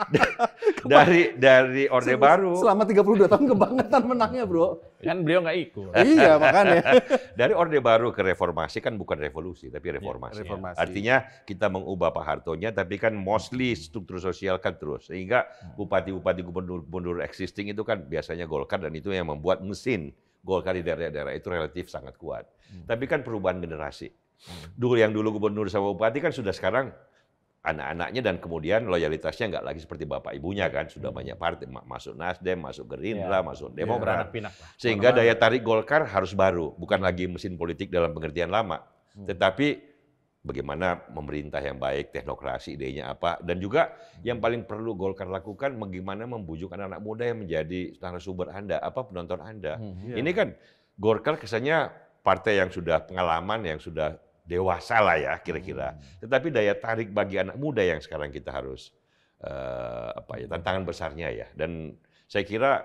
[laughs] dari, dari Orde Baru. Selama tiga puluh dua tahun kebangetan menangnya bro. Kan beliau nggak ikut. iya makanya. dari Orde Baru ke reformasi kan bukan revolusi, tapi iya, reformasi. Ya, reformasi. Artinya kita mengubah Pak Hartonya, tapi kan mostly struktur sosial kan terus. Sehingga hmm. bupati-bupati gubernur-gubernur existing itu kan biasanya Golkar dan itu yang membuat mesin Golkar di daerah-daerah itu relatif sangat kuat. Hmm. Tapi kan perubahan generasi. Hmm. Dulu yang dulu gubernur sama bupati kan sudah sekarang anak-anaknya dan kemudian loyalitasnya nggak lagi seperti bapak ibunya kan sudah hmm. banyak partai masuk Nasdem, masuk Gerindra, ya. masuk ya, Demokrat. Ya, Sehingga daya tarik Golkar harus baru, bukan lagi mesin politik dalam pengertian lama. Hmm. Tetapi bagaimana pemerintah yang baik, teknokrasi idenya apa, dan juga yang paling perlu Golkar lakukan bagaimana membujuk anak-anak muda yang menjadi narasumber Anda, apa penonton Anda. Hmm, iya. Ini kan Golkar kesannya partai yang sudah pengalaman, yang sudah dewasa lah ya kira-kira. Hmm. Tetapi daya tarik bagi anak muda yang sekarang kita harus uh, apa ya tantangan besarnya ya. Dan saya kira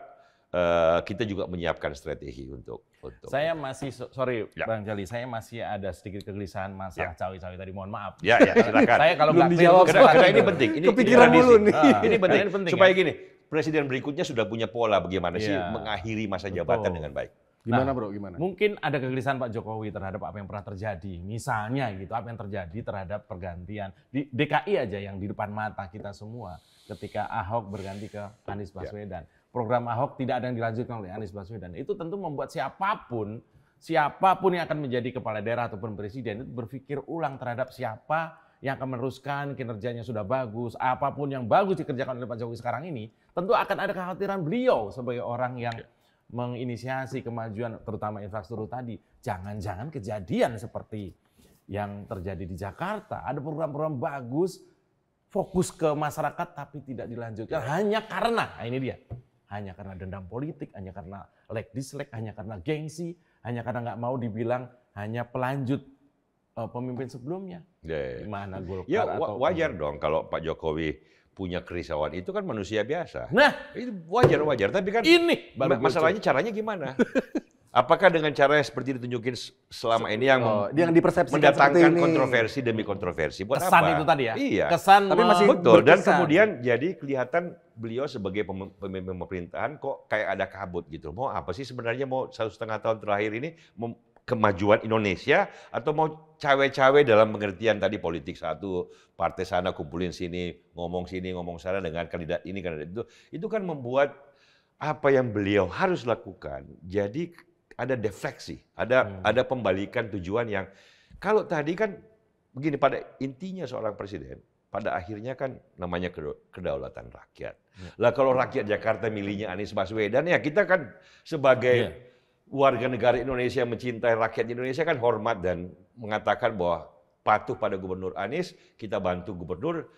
uh, kita juga menyiapkan strategi untuk Betul. Saya masih sorry ya. Bang Jali, saya masih ada sedikit kegelisahan masalah ya. cawi-cawi tadi. Mohon maaf. Ya, ya, silakan. saya kalau nggak dijawab, karena ini penting. Ini kepikiran dulu nih. Ah. ini penting. Ini penting. Supaya ya? gini, presiden berikutnya sudah punya pola bagaimana ya. sih iya. mengakhiri masa Betul. jabatan dengan baik. Gimana nah, bro, gimana? Mungkin ada kegelisahan Pak Jokowi terhadap apa yang pernah terjadi. Misalnya gitu, apa yang terjadi terhadap pergantian. Di DKI aja yang di depan mata kita semua ketika Ahok berganti ke Anies ya. Baswedan. Ya program Ahok tidak ada yang dilanjutkan oleh Anies Baswedan. Itu tentu membuat siapapun, siapapun yang akan menjadi kepala daerah ataupun presiden itu berpikir ulang terhadap siapa yang akan meneruskan kinerjanya sudah bagus, apapun yang bagus dikerjakan oleh Pak Jokowi sekarang ini, tentu akan ada kekhawatiran beliau sebagai orang yang ya. menginisiasi kemajuan terutama infrastruktur tadi. Jangan-jangan kejadian seperti yang terjadi di Jakarta, ada program-program bagus fokus ke masyarakat tapi tidak dilanjutkan hanya karena nah, ini dia hanya karena dendam politik, hanya karena like dislike, hanya karena gengsi, hanya karena nggak mau dibilang hanya pelanjut uh, pemimpin sebelumnya. Yeah, yeah. Ya. Gimana Golkar ya, atau wajar dong kalau Pak Jokowi punya kerisauan itu kan manusia biasa. Nah, itu wajar wajar. Tapi kan ini masalahnya caranya gimana? [laughs] Apakah dengan cara yang seperti ditunjukin selama ini yang oh, yang dipersepsikan mendatangkan ini. kontroversi demi kontroversi buat Kesan apa? itu tadi ya. Iya. Kesan tapi masih betul berkesan. dan kemudian jadi kelihatan beliau sebagai pemimpin pemerintahan kok kayak ada kabut gitu. Mau apa sih sebenarnya mau satu setengah tahun terakhir ini kemajuan Indonesia atau mau cawe-cawe dalam pengertian tadi politik satu partai sana kumpulin sini ngomong sini ngomong sana dengan kandidat ini kandidat itu itu kan membuat apa yang beliau harus lakukan jadi ada defleksi ada hmm. ada pembalikan tujuan yang kalau tadi kan begini pada intinya seorang presiden pada akhirnya kan namanya kedaulatan rakyat. Ya. Lah kalau rakyat Jakarta milihnya Anies Baswedan ya kita kan sebagai ya. warga negara Indonesia yang mencintai rakyat Indonesia kan hormat dan mengatakan bahwa patuh pada Gubernur Anies, kita bantu Gubernur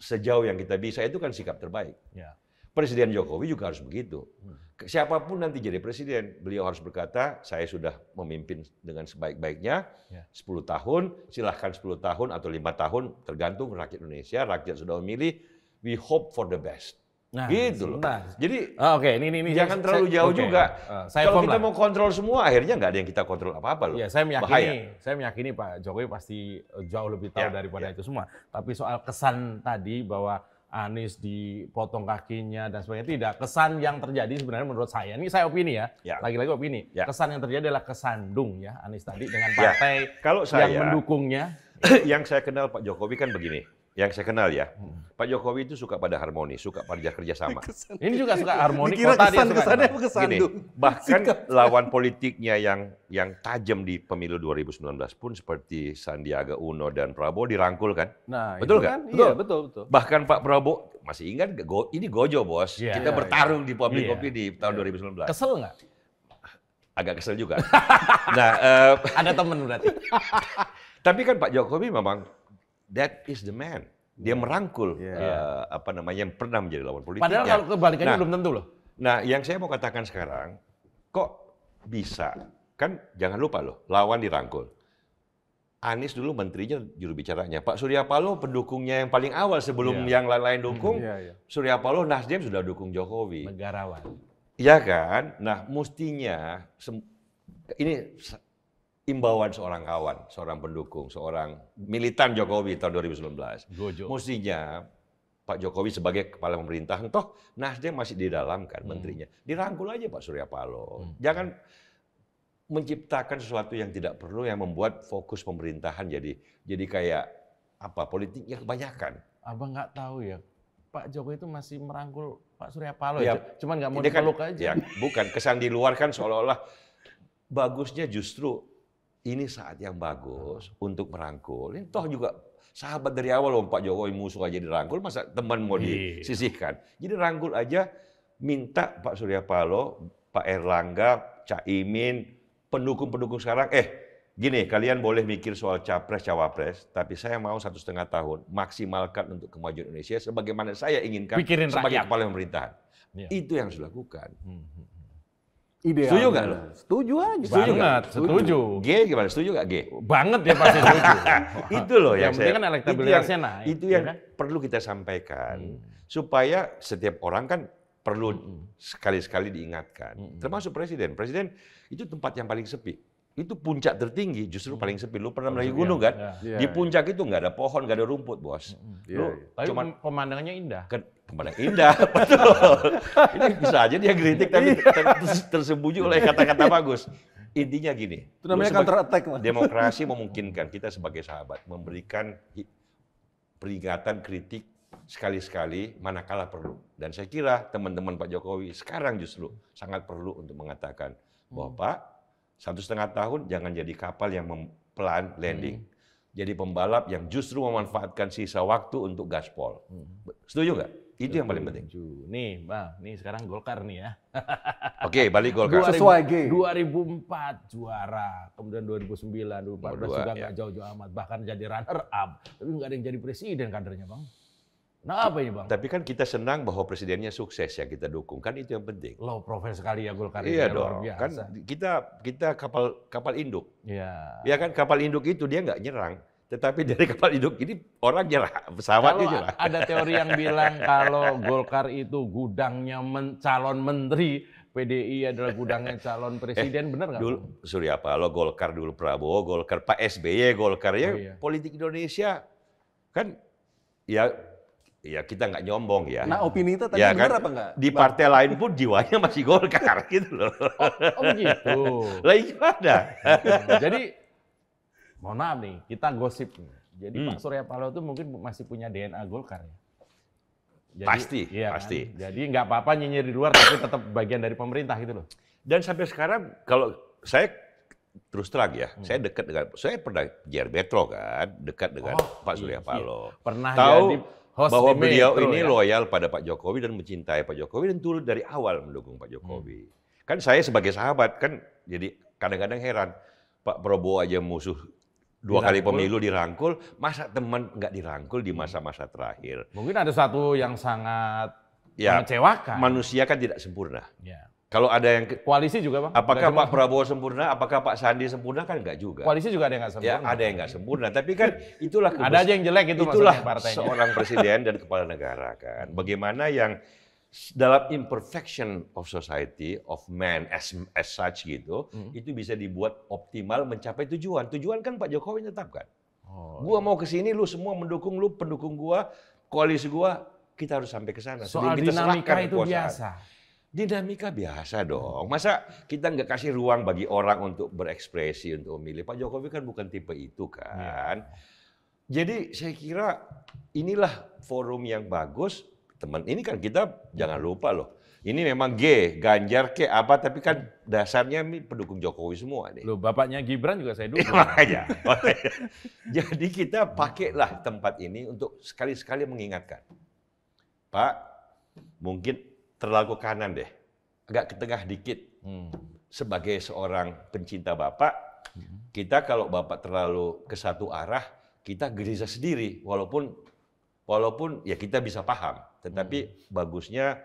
sejauh yang kita bisa itu kan sikap terbaik. Ya. Presiden Jokowi juga harus begitu. Hmm. Siapapun nanti jadi presiden, beliau harus berkata, saya sudah memimpin dengan sebaik-baiknya 10 ya. tahun, silahkan 10 tahun atau lima tahun, tergantung rakyat Indonesia, rakyat sudah memilih, we hope for the best. Nah, gitu loh. Nah. Jadi oh, oke, okay. ini, ini, ini jangan saya, terlalu jauh okay. juga. Uh, saya Kalau kita lah. mau kontrol semua, akhirnya nggak ada yang kita kontrol apa-apa loh. Ya, saya meyakini, saya meyakini Pak Jokowi pasti eh, jauh lebih tahu ya, daripada ya. itu semua. Tapi soal kesan tadi bahwa Anies dipotong kakinya dan sebagainya. Tidak, kesan yang terjadi sebenarnya menurut saya, ini saya opini ya, ya. lagi-lagi opini. Ya. Kesan yang terjadi adalah kesandung ya Anies tadi dengan ya. partai ya. Kalau saya, yang mendukungnya. [clears throat] yang saya kenal Pak Jokowi kan begini, yang saya kenal ya, hmm. Pak Jokowi itu suka pada harmoni, suka pada kerja sama. Ini juga suka harmoni. Dikira kota kesan, dia suka kesannya kesan Gini, bahkan lawan politiknya yang yang tajam di pemilu 2019 pun seperti Sandiaga Uno dan Prabowo dirangkul kan? Nah, betul kan? Iya, betul, betul. Bahkan Pak Prabowo masih ingat go, ini gojo bos. Yeah, Kita yeah, bertarung yeah. di publik yeah. di tahun yeah. Iya. 2019. Kesel nggak? Agak kesel juga. [laughs] nah, uh, ada teman berarti. [laughs] tapi kan Pak Jokowi memang that is the man. Dia merangkul yeah. uh, apa namanya yang pernah menjadi lawan politik. Padahal iya. kalau kebalikannya nah, belum tentu loh. Nah, yang saya mau katakan sekarang, kok bisa? Kan jangan lupa loh, lawan dirangkul. Anies dulu menterinya juru bicaranya. Pak Surya Paloh pendukungnya yang paling awal sebelum yeah. yang lain-lain dukung. Mm-hmm. Yeah, yeah. Surya Paloh Nasdem sudah dukung Jokowi. Negarawan. Iya kan? Nah, mestinya ini imbauan seorang kawan, seorang pendukung, seorang militan Jokowi tahun 2019. Gojo. Mestinya Pak Jokowi sebagai kepala pemerintahan toh Nasdem masih di dalam kan hmm. menterinya. Dirangkul aja Pak Surya Paloh. Hmm. Jangan menciptakan sesuatu yang tidak perlu yang membuat fokus pemerintahan jadi jadi kayak apa politiknya kebanyakan. Abang nggak tahu ya. Pak Jokowi itu masih merangkul Pak Surya Paloh ya, cuman nggak mau kan dipeluk kan, aja. Ya, bukan kesan di luar kan seolah-olah bagusnya justru ini saat yang bagus untuk merangkul. Ini toh juga sahabat dari awal loh Pak Jokowi musuh aja dirangkul, masa teman mau iya. disisihkan. Jadi rangkul aja minta Pak Surya Paloh, Pak Erlangga, Cak Imin, pendukung-pendukung sekarang, eh gini kalian boleh mikir soal capres cawapres, tapi saya mau satu setengah tahun maksimalkan untuk kemajuan Indonesia sebagaimana saya inginkan Pikirin sebagai rakyat. kepala pemerintahan. Ya. Itu yang harus dilakukan. Hmm. hmm, hmm. Ideal. Setuju gak lo? Setuju aja. Setuju Banget, gak? setuju. G gimana? Setuju nggak G? Banget ya pasti setuju. [laughs] itu loh yang, yang saya. kan elektabilitasnya itu yang, naik. Itu ya yang ya kan? perlu kita sampaikan hmm. supaya setiap orang kan perlu hmm. sekali-sekali diingatkan. Hmm. Termasuk presiden. Presiden itu tempat yang paling sepi itu puncak tertinggi justru hmm. paling sepi. Lu pernah mendaki gunung ya. kan? Ya, Di puncak itu nggak ada pohon, nggak ada rumput, bos. Hmm. Ya, Lu ya. Tapi cuman pemandangannya indah kembali indah [laughs] betul ini bisa aja dia kritik tapi iya. tersembunyi oleh kata-kata bagus intinya gini namanya counter attack demokrasi memungkinkan kita sebagai sahabat memberikan peringatan kritik sekali-sekali manakala perlu dan saya kira teman-teman Pak Jokowi sekarang justru sangat perlu untuk mengatakan bahwa hmm. Pak satu setengah tahun jangan jadi kapal yang pelan landing hmm. jadi pembalap yang justru memanfaatkan sisa waktu untuk gaspol hmm. setuju nggak? Itu yang paling penting. Nih, Bang, nih sekarang Golkar nih ya. [laughs] Oke, okay, balik Golkar. 2000, Sesuai G. 2004 juara, kemudian 2009, 2014 juga nggak ya. jauh-jauh amat, bahkan jadi runner up, tapi nggak ada yang jadi presiden kadernya, Bang. Nah apa ini bang? Tapi kan kita senang bahwa presidennya sukses ya kita dukung kan itu yang penting. Low profile sekali ya Golkar iya ini ya, dong. luar biasa. Kan kita kita kapal kapal induk. Iya. Ya kan kapal induk itu dia nggak nyerang. Tetapi dari kapal hidup ini orang nyerah, pesawat kalau nyerah. Ada teori yang bilang kalau Golkar itu gudangnya men, calon menteri, PDI adalah gudangnya calon presiden, eh, benar nggak? Dulu, Surya Paloh, Golkar dulu Prabowo, Golkar Pak SBY, Golkar ya oh, iya. politik Indonesia kan ya ya kita nggak nyombong ya. Nah opini itu tadi ya, benar kan? apa nggak? Di partai Bang. lain pun jiwanya masih Golkar [laughs] gitu loh. Oh, oh gitu. Lah gimana? Jadi mohon maaf nih, kita gosip. Jadi hmm. Pak Surya Paloh itu mungkin masih punya DNA Golkar ya. Jadi, pasti, iya kan? pasti. Kan? Jadi nggak apa-apa nyinyir di luar, tapi tetap bagian dari pemerintah gitu loh. Dan sampai sekarang kalau saya terus terang ya, hmm. saya dekat dengan, saya pernah JR Metro kan, dekat dengan oh, Pak iya, Surya iya, Paloh. Iya. Pernah Tahu jadi host bahwa beliau Metro, ini ya? loyal pada Pak Jokowi dan mencintai Pak Jokowi dan turut dari awal mendukung Pak hmm. Jokowi. Hmm. Kan saya sebagai sahabat kan, jadi kadang-kadang heran Pak Prabowo aja musuh dua dirangkul. kali pemilu dirangkul, masa teman nggak dirangkul di masa-masa terakhir? Mungkin ada satu yang sangat ya, mengecewakan. Manusia kan tidak sempurna. Ya. Kalau ada yang koalisi juga bang? Apakah Pak Prabowo sempurna? Apakah Pak Sandi sempurna? Kan nggak juga. Koalisi juga ada yang nggak ya, sempurna. Ya, ada yang nggak sempurna. Tapi kan [laughs] itulah ada aja yang jelek itu itulah partainya. seorang presiden dan kepala negara kan. Bagaimana yang dalam imperfection of society of man as as such gitu hmm. itu bisa dibuat optimal mencapai tujuan tujuan kan Pak Jokowi tetapkan oh, gua iya. mau ke sini lu semua mendukung lu pendukung gua koalisi gua kita harus sampai ke sana soal Sebelum dinamika itu kekuasaan. biasa dinamika biasa dong masa kita nggak kasih ruang bagi orang untuk berekspresi untuk memilih Pak Jokowi kan bukan tipe itu kan yeah. jadi saya kira inilah forum yang bagus teman. Ini kan kita jangan lupa loh. Ini memang G, Ganjar ke apa, tapi kan dasarnya ini pendukung Jokowi semua nih. Loh, bapaknya Gibran juga saya dukung. aja [laughs] Jadi kita pakailah tempat ini untuk sekali-sekali mengingatkan. Pak, mungkin terlalu ke kanan deh. Agak ke tengah dikit. Hmm. Sebagai seorang pencinta Bapak, hmm. kita kalau Bapak terlalu ke satu arah, kita gelisah sendiri. Walaupun Walaupun ya kita bisa paham, tetapi hmm. bagusnya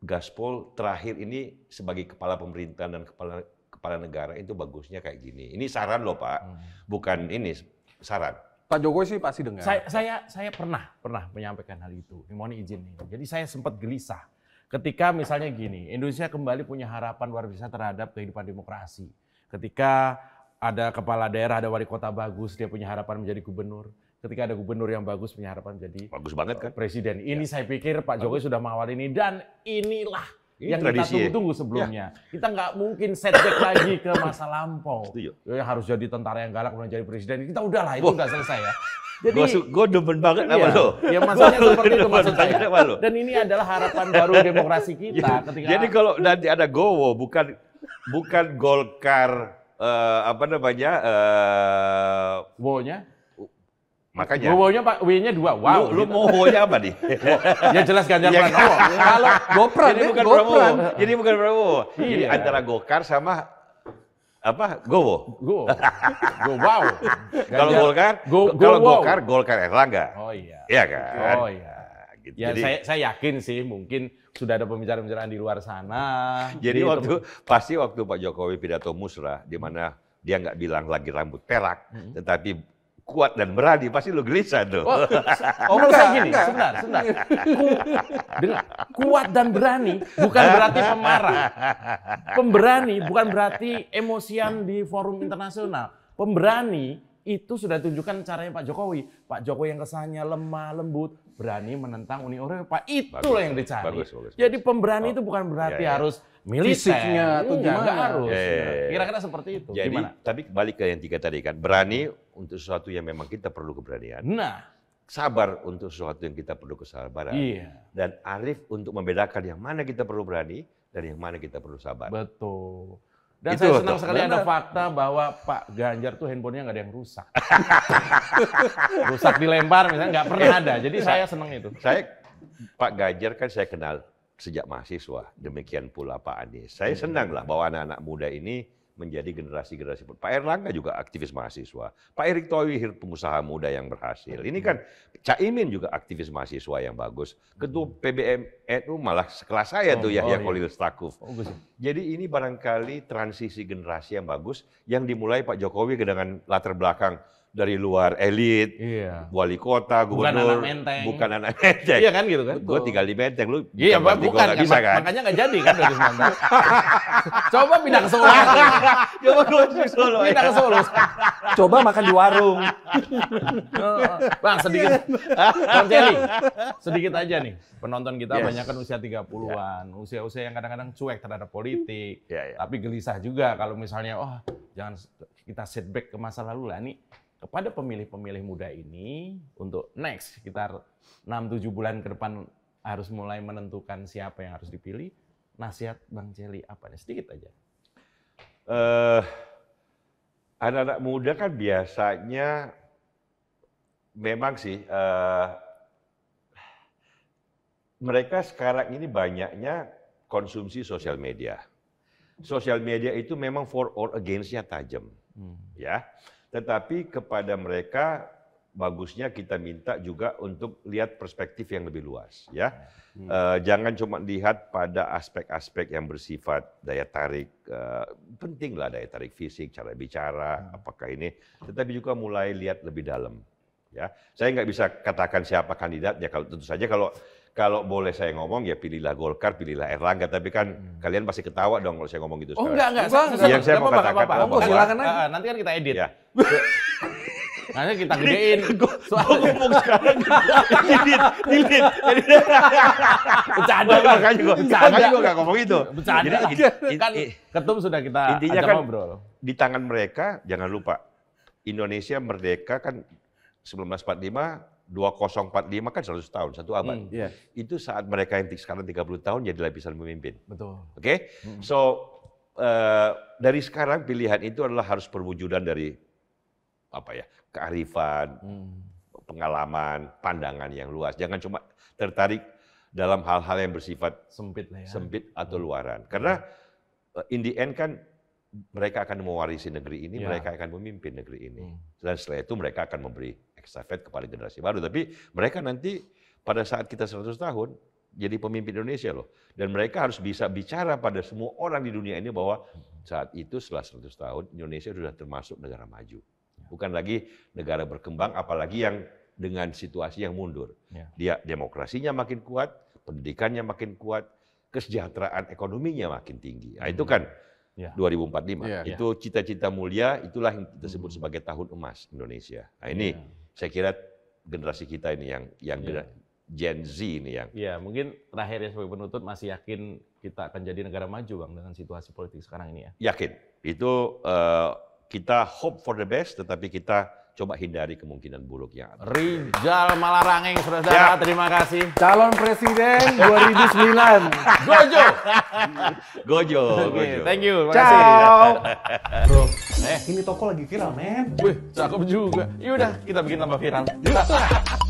gaspol terakhir ini sebagai kepala pemerintahan dan kepala kepala negara itu bagusnya kayak gini. Ini saran loh Pak, hmm. bukan ini saran. Pak Jokowi sih pasti dengar. Saya saya, saya pernah pernah menyampaikan hal itu. Mohon izin nih. Jadi saya sempat gelisah ketika misalnya gini, Indonesia kembali punya harapan luar biasa terhadap kehidupan demokrasi. Ketika ada kepala daerah, ada wali kota bagus, dia punya harapan menjadi gubernur ketika ada gubernur yang bagus punya harapan jadi bagus banget eh, kan presiden. Ini ya. saya pikir Pak Jokowi sudah mengawal ini dan inilah ini yang tradisi, kita ya? tunggu-tunggu sebelumnya. Ya. Kita nggak mungkin setback [coughs] lagi ke masa lampau. Setuju. Ya, harus jadi tentara yang galak kemudian jadi presiden. Kita udahlah itu nggak selesai ya. [laughs] Jadi gue demen banget iya. ya sama lo. Ya maksudnya seperti itu maksud saya. Dan ini adalah harapan baru [laughs] demokrasi kita ya, ketika Jadi kalau nanti ada Gowo bukan bukan Golkar uh, apa namanya? Uh, Makanya. Bobonya Pak W-nya dua. Wow. Lu, lu gitu. mau nya apa nih? [laughs] ya jelas Ganjar ya, Pranowo. [laughs] Iya. Kalau Gopran ini bukan Gopran. Prabowo. Jadi bukan Prabowo. Iya. Jadi antara Golkar sama apa Gowo. Gowo. Go wow. [laughs] Kalau Golkar, go, go kalau wow. Golkar, Golkar Erlangga. Oh iya. Iya kan? Oh iya. Gitu. Ya Jadi, saya saya yakin sih mungkin sudah ada pembicaraan-pembicaraan di luar sana. Jadi waktu waktu pasti waktu Pak Jokowi pidato musrah di mana dia nggak bilang lagi rambut perak, mm -hmm. tetapi kuat dan berani pasti lo gelisah tuh. Oh, [laughs] oh enggak, gini, enggak. sebentar, sebentar. [laughs] Ku, dengar, kuat dan berani bukan berarti pemarah. Pemberani bukan berarti emosian di forum internasional. Pemberani itu sudah tunjukkan caranya Pak Jokowi. Pak Jokowi yang kesannya lemah, lembut, berani menentang Uni Eropa. Itulah bagus, yang dicari. Bagus, bagus, bagus. Jadi pemberani oh. itu bukan berarti iya, iya, harus militer. Fisiknya atau harus. Iya, iya, Kira-kira seperti itu. Jadi, gimana? Tapi balik ke yang tiga tadi kan. Berani untuk sesuatu yang memang kita perlu keberanian. Nah. Sabar untuk sesuatu yang kita perlu kesabaran. Iya. Dan arif untuk membedakan yang mana kita perlu berani dan yang mana kita perlu sabar. Betul. Dan itu, saya senang sekali bener. ada fakta bahwa Pak Ganjar tuh handphonenya nggak ada yang rusak. [laughs] rusak dilempar misalnya nggak pernah iya. ada. Jadi saya senang itu. Saya Pak Ganjar kan saya kenal sejak mahasiswa. Demikian pula Pak Anies. Saya iya. senang lah bahwa anak-anak muda ini menjadi generasi-generasi. Pak Erlangga juga aktivis mahasiswa. Pak Erick Thohir pengusaha muda yang berhasil. Ini kan Caimin juga aktivis mahasiswa yang bagus. Ketua PBM hmm. NU eh, malah sekelas saya oh, tuh ya oh, ya, oh Kolil iya. Stakuf. Oh, Jadi ini barangkali transisi generasi yang bagus yang dimulai Pak Jokowi dengan latar belakang dari luar elit, iya. wali kota, gubernur, bukan anak menteng, bukan anak menteng. Iya kan gitu kan? Gue tinggal di menteng, lu iya, bukan, bukan bukan ya, bisa kan? Makanya nggak jadi kan dari Sumatera. [laughs] Coba pindah ke Solo. [laughs] Coba gue di Solo. Pindah ya. ke Solo. Coba makan di warung. [laughs] Oh, oh. Bang sedikit, Bang Celi, sedikit aja nih. Penonton kita yes. banyak kan usia 30-an, usia-usia yang kadang-kadang cuek terhadap politik, yeah, yeah. tapi gelisah juga kalau misalnya, oh jangan kita setback ke masa lalu lah. Ini kepada pemilih-pemilih muda ini untuk next sekitar 6-7 bulan ke depan harus mulai menentukan siapa yang harus dipilih. Nasihat Bang Celi apa nih? Sedikit aja. Uh, anak-anak muda kan biasanya memang sih uh, mereka sekarang ini banyaknya konsumsi sosial media. Sosial media itu memang for or against-nya tajam. Hmm. Ya. Tetapi kepada mereka bagusnya kita minta juga untuk lihat perspektif yang lebih luas ya. Hmm. uh, jangan cuma lihat pada aspek-aspek yang bersifat daya tarik eh, penting lah daya tarik fisik, cara bicara, hmm. apakah ini tetapi juga mulai lihat lebih dalam ya. Saya nggak bisa katakan siapa kandidatnya kalau tentu saja kalau kalau boleh saya ngomong ya pilihlah Golkar, pilihlah Erlangga. Tapi kan hmm. kalian pasti ketawa dong kalau saya ngomong gitu. Oh sekarang. enggak, enggak. Yang enggak, enggak, saya mau katakan enggak, enggak, enggak, enggak, nanti kan kita edit. Ya. nanti kita gedein. [laughs] Soal ngomong sekarang. Edit, edit, edit. Bercanda. Makanya gue, bercanda. gue gak ngomong itu. Bercanda. Jadi, iya. kan ketum sudah kita intinya kan ngobrol. Di tangan mereka, jangan lupa. Indonesia merdeka kan 1945 2045 kan 100 tahun, satu abad. Hmm, yeah. Itu saat mereka yang sekarang 30 tahun jadi lebih bisa memimpin. Betul. Oke? Okay? Hmm. So uh, dari sekarang pilihan itu adalah harus perwujudan dari apa ya? kearifan, hmm. pengalaman, pandangan yang luas. Jangan cuma tertarik dalam hal-hal yang bersifat sempit ya. Sempit atau hmm. luaran. Karena hmm. in the end kan mereka akan mewarisi negeri ini, ya. mereka akan memimpin negeri ini. Hmm. Dan setelah itu mereka akan memberi estafet kepada generasi baru. Tapi mereka nanti pada saat kita 100 tahun jadi pemimpin Indonesia loh. Dan mereka harus bisa bicara pada semua orang di dunia ini bahwa saat itu setelah 100 tahun Indonesia sudah termasuk negara maju. Ya. Bukan lagi negara berkembang apalagi yang dengan situasi yang mundur. Ya. Dia demokrasinya makin kuat, pendidikannya makin kuat, kesejahteraan ekonominya makin tinggi. Nah, itu hmm. kan Ya. 2045. ya, Itu cita-cita mulia, itulah yang disebut hmm. sebagai tahun emas Indonesia. Nah, ini ya saya kira generasi kita ini yang yang yeah. Iya. Gen Z ini yang. Iya, mungkin terakhir ya sebagai penutup masih yakin kita akan jadi negara maju bang dengan situasi politik sekarang ini ya. Yakin. Itu uh, kita hope for the best, tetapi kita coba hindari kemungkinan buruk yang ada. Rizal Malarangeng, saudara ya. terima kasih. Calon Presiden 2009. gojo. gojo, Thank you, makasih. Ciao. Bro, eh. ini toko lagi viral, men. Wih, cakep juga. Yaudah, kita bikin tambah viral.